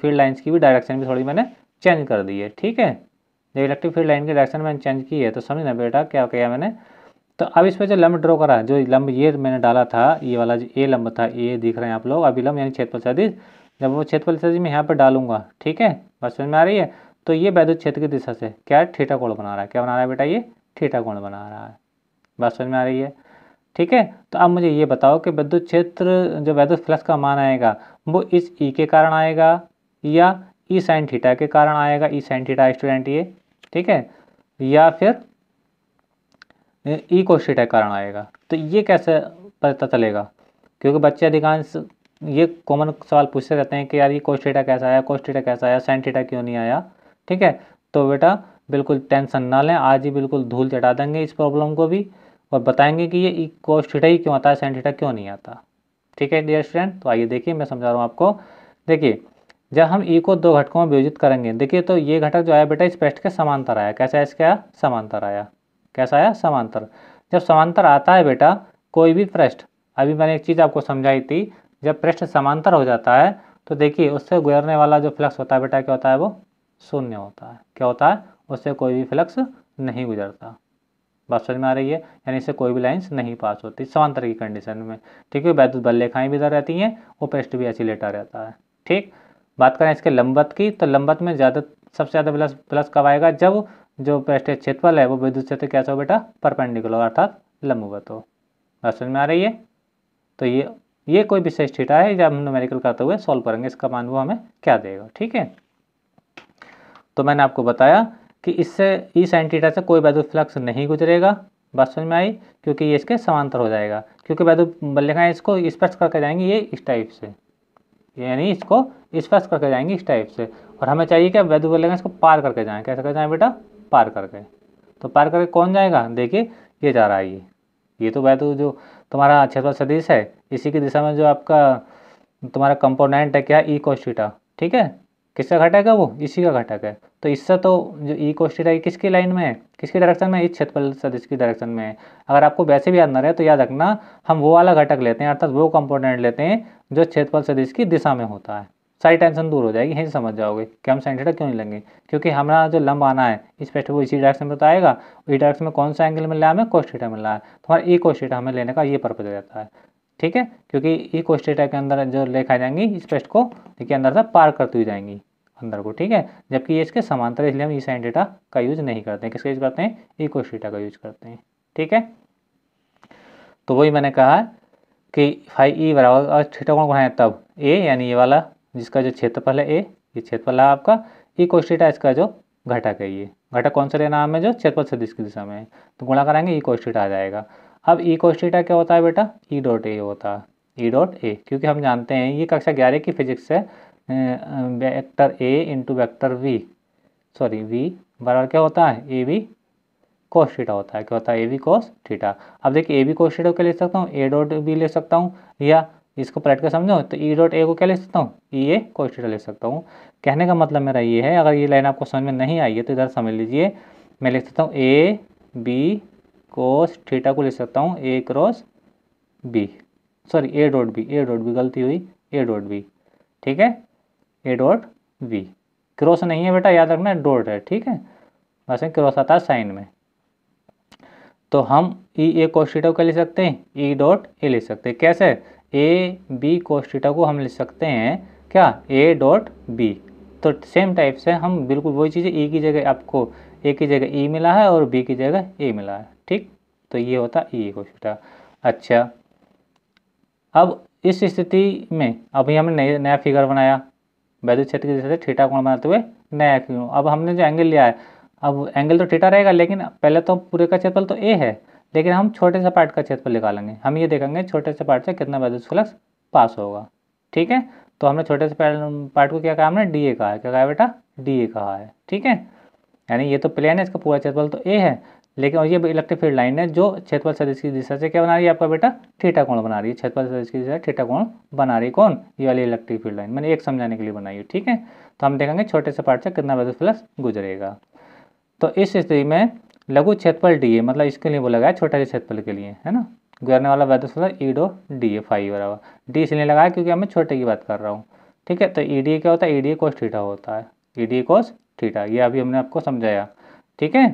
A: फील्ड लाइन्स की भी डायरेक्शन भी थोड़ी मैंने चेंज कर दी है ठीक है जब इलेक्ट्रिक फील्ड लाइन की डायरेक्शन मैंने चेंज की है तो समझना बेटा क्या किया मैंने तो अब इसमें जो लंब ड्रॉ करा जो लंब ये मैंने डाला था ये वाला जो ए लंब था ये दिख रहे हैं आप लोग अभी लंब यानी क्षेत्रफल सदिश जब वो क्षेत्रफल सदिश मैं यहाँ पर डालूंगा ठीक है बस समझ में आ रही है तो ये वैद्युत क्षेत्र की दिशा से क्या है ठेठा कोण बना रहा है क्या बना रहा है बेटा ये ठेठा कोण बना रहा है बात समझ में आ रही है ठीक है तो अब मुझे ये बताओ कि विद्युत क्षेत्र जो वैद्युत फ्लक्स का मान आएगा वो इस ई e के कारण आएगा या ई e साइन थीटा के कारण आएगा E e sine theta student ये ठीक है या फिर ई कोस थीटा कारण आएगा तो ये कैसे पता चलेगा क्योंकि बच्चे अधिकांश ये कॉमन सवाल पूछते रहते हैं कि यार ये कोस्टेटा कैसा आया कोस्टेटा कैसा आया साइन थीटा क्यों नहीं आया ठीक है तो बेटा बिल्कुल टेंशन ना लें आज ही बिल्कुल धूल चटा देंगे इस प्रॉब्लम को भी और बताएंगे कि ये कॉस थीटा ही क्यों आता है सेंटीटा क्यों नहीं आता ठीक है डियर स्टूडेंट तो आइए देखिए मैं समझा रहा हूँ आपको देखिए जब हम ई को दो घटकों में विभाजित करेंगे देखिए तो ये घटक जो आया बेटा इस पेस्ट के समांतर आया कैसा है इसका समांतर आया कैसा आया समांतर जब समांतर आता है बेटा कोई भी पृष्ठ अभी मैंने एक चीज़ आपको समझाई थी जब पृष्ठ समांतर हो जाता है तो देखिए उससे गुजरने वाला जो फ्लक्स होता है बेटा क्या होता है वो शून्य होता है क्या होता है उससे कोई भी फ्लक्स नहीं गुजरता बात समझ में आ रही है यानी इससे कोई भी लाइंस नहीं पास होती समांतर की कंडीशन में ठीक है वैद्युत बल रेखाएं भी इधर रहती हैं वो पृष्ठ भी ऐसी लेटा रहता है ठीक बात करें इसके लंबत की तो लंबत में ज़्यादा सबसे ज़्यादा प्लस प्लस कब आएगा जब जो पृष्ठ क्षेत्रफल है वो विद्युत क्षेत्र कैसा हो बेटा परपेंडिकुलर अर्थात लंबवत हो बात समझ में आ रही है तो ये ये कोई विशेष ठीठा है जब हम न्यूमेरिकल करते हुए सॉल्व करेंगे इसका मान वो हमें क्या देगा ठीक है तो मैंने आपको बताया कि इससे ई साइन थीटा से कोई वैद्युत फ्लक्स नहीं गुजरेगा बात समझ में आई क्योंकि ये इसके समांतर हो जाएगा क्योंकि वैद्युत रेखाएँ इसको स्पर्श करके जाएंगी ये इस टाइप से यानी इसको स्पर्श करके जाएंगी इस टाइप से और हमें चाहिए कि वैद्युत रेखाएँ इसको पार करके जाएँ कैसे कर जाएँ बेटा पार करके तो पार करके कौन जाएगा देखिए ये जा रहा है ये ये तो वैद्यु जो तुम्हारा क्षेत्र सदिश है इसी की दिशा में जो आपका तुम्हारा कंपोनेंट है क्या ई e कोस्टिटा ठीक है किसका घटक है वो इसी का घटक है तो इससे तो जो ई e कोस e किसकी लाइन में है किसकी डायरेक्शन में इस क्षेत्रफल सदिश की डायरेक्शन में है अगर आपको वैसे भी याद ना रहे तो याद रखना हम वो वाला घटक लेते हैं अर्थात वो कंपोनेंट लेते हैं जो क्षेत्रफल सदिश की दिशा में होता है सारी टेंशन दूर हो जाएगी यही समझ जाओगे कि हम साइन थीटा क्यों नहीं लेंगे क्योंकि हमारा जो लंब आना है इस पेस्ट वो इसी डायरेक्शन में तो आएगा इस डायरेक्शन में कौन सा एंगल मिल रहा है हमें कोस मिल रहा है तो हमारा ई e कोस हमें लेने का ये पर्पज रहता है ठीक है क्योंकि ये कोस्टेटा के अंदर जो रेखा जाएंगी इस पेस्ट को इसके अंदर से पार करती हुई जाएंगी अंदर को ठीक है जबकि ये इसके समांतर इसलिए हम ई साइन डेटा का यूज नहीं करते हैं किसका यूज करते हैं इकोस्टेटा का यूज करते हैं ठीक है तो वही मैंने कहा कि फाइव ई e बराबर और थीटा कौन है तब ए यानी ये वाला जिसका जो क्षेत्रफल है ए ये क्षेत्रफल है आपका ई कोस्टेटा इसका जो घटक है ये घटक कौन सा लेना है जो क्षेत्रफल सदिश की दिशा में है तो गुणा कराएंगे ई कोस्टेटा आ जाएगा अब ई e कोस क्या होता है बेटा ई डॉट ए होता है ई डॉट ए क्योंकि हम जानते हैं ये कक्षा ग्यारह की फिजिक्स है vector A into vector V sorry V बराबर क्या होता है ए वी कोस थीटा होता है क्या होता है ए वी कोस थीटा अब देखिए ए वी कोस को क्या ले सकता हूँ ए डॉट बी ले सकता हूँ या इसको पलट कर समझो तो ई डॉट ए को क्या ले सकता हूँ ई ए कोस ले सकता हूँ कहने का मतलब मेरा ये है अगर ये लाइन आपको समझ में नहीं आई है तो इधर समझ लीजिए मैं लिख सकता हूँ ए बी कोस थीटा को ले सकता हूँ A cross B sorry A dot B A dot B गलती हुई ए डॉट बी ठीक है ए डॉट बी क्रॉस नहीं है बेटा याद रखना डॉट है ठीक है वैसे क्रॉस आता है साइन में तो हम ई ए कोस्टिटा को क्या ले सकते हैं ई डॉट ए ले सकते हैं कैसे ए बी कोस्टिटा को हम ले सकते हैं क्या ए डॉट बी तो सेम टाइप से हम बिल्कुल वही चीज़ें ई e की जगह आपको ए की जगह ई मिला है और बी की जगह ए मिला है ठीक तो ये होता ई को थीटा अच्छा अब इस स्थिति में अभी हमने नया फिगर बनाया वैद्युत क्षेत्र की जैसे थीटा कोण बनाते हुए नया क्यों अब हमने जो एंगल लिया है अब एंगल तो ठीठा रहेगा लेकिन पहले तो पूरे का क्षेत्रफल तो ए है लेकिन हम छोटे से पार्ट का क्षेत्रफल निकालेंगे हम ये देखेंगे छोटे से पार्ट से कितना वैद्युत फ्लक्स पास होगा ठीक है तो हमने छोटे से पार्ट को क्या कहा हमने डी ए कहा है क्या कहा बेटा डी ए कहा है ठीक है यानी ये तो प्लेन है इसका पूरा क्षेत्रफल तो ए है लेकिन और ये इलेक्ट्रिक फील्ड लाइन है जो क्षेत्रफल सदस्य की दिशा से क्या बना रही है आपका बेटा ठीठा कोण बना रही है क्षेत्रफल सदस्य की दिशा ठीठा कोण बना रही है कौन ये वाली इलेक्ट्रिक फील्ड लाइन मैंने एक समझाने के लिए बनाई है ठीक है तो हम देखेंगे छोटे से पार्ट से कितना वैद्य प्लस गुजरेगा तो इस स्थिति में लघु क्षेत्रफल डी मतलब इसके लिए बोला गया छोटे से क्षेत्रफल के लिए है ना गुजरने वाला वैद्य सोलर E dot D A five बराबर डी इसलिए लगाया क्योंकि मैं छोटे की बात कर रहा हूँ ठीक है तो ई e क्या होता है ई डी कोस ठीठा होता है ई डी कोस थीटा ये अभी हमने आपको समझाया ठीक है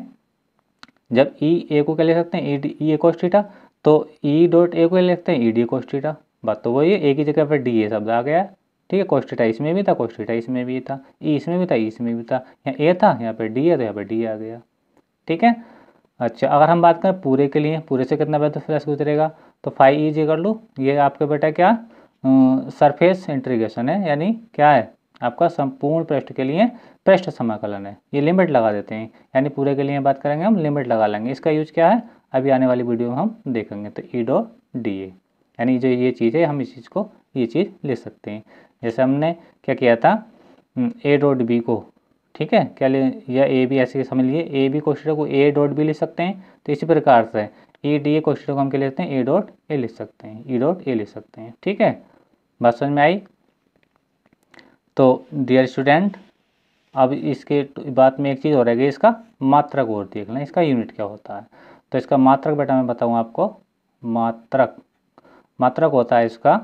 A: जब ई e ए को क्या लिख सकते हैं ई डी ई ए कोस थीटा तो ई डॉट ए को क्या लिखते हैं ई डी कोस थीटा बात तो वही है ए की जगह पर डी ए शब्द आ गया ठीक है कोस्टिटा इसमें भी था कोस्टिटा इसमें भी था ई e इसमें भी था ई e इसमें भी था यहाँ ए था यहाँ पर डी ए था यहाँ पर डी आ गया ठीक है अच्छा अगर हम बात करें पूरे के लिए पूरे से कितना बेहतर फ्लैश गुजरेगा तो फाइव ई जी कर लूँ ये आपके बेटा क्या सरफेस इंट्रीगेशन है यानी क्या है आपका संपूर्ण पृष्ठ के लिए पृष्ठ समाकलन है ये लिमिट लगा देते हैं यानी पूरे के लिए बात करेंगे हम लिमिट लगा लेंगे इसका यूज क्या है अभी आने वाली वीडियो में हम देखेंगे तो ई डॉट डी ए यानी जो ये चीज़ है हम इस चीज़ को ये चीज़ ले सकते हैं जैसे हमने क्या किया था ए डॉट बी को ठीक है क्या ले या ए बी ऐसे समझ लीजिए ए बी क्वेश्चन को ए डॉट बी लिख सकते हैं तो इसी प्रकार से ई डी ए क्वेश्चन को हम क्या लेते हैं ए डॉट ए लिख सकते हैं ई डॉट ए ले सकते हैं ठीक है बात समझ में आई तो डियर स्टूडेंट अब इसके बात में एक चीज़ हो रहेगी इसका मात्रक और देख लें इसका यूनिट क्या होता है तो इसका मात्रक बेटा मैं बताऊँ आपको मात्रक मात्रक होता है इसका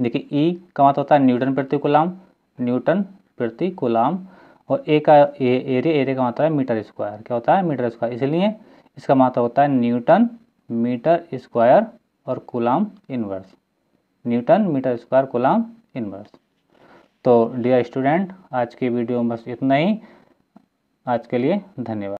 A: देखिए ई e का मात्र मतलब होता है न्यूटन प्रति गुलाम न्यूटन प्रति गुलाम और ए का ए एरिया एरिया का मात्रा मतलब है मीटर स्क्वायर क्या होता है मीटर स्क्वायर इसलिए इसका मात्रा मतलब होता है न्यूटन मीटर स्क्वायर और coulomb inverse newton metre square coulomb inverse तो डियर स्टूडेंट आज की वीडियो में बस इतना ही आज के लिए धन्यवाद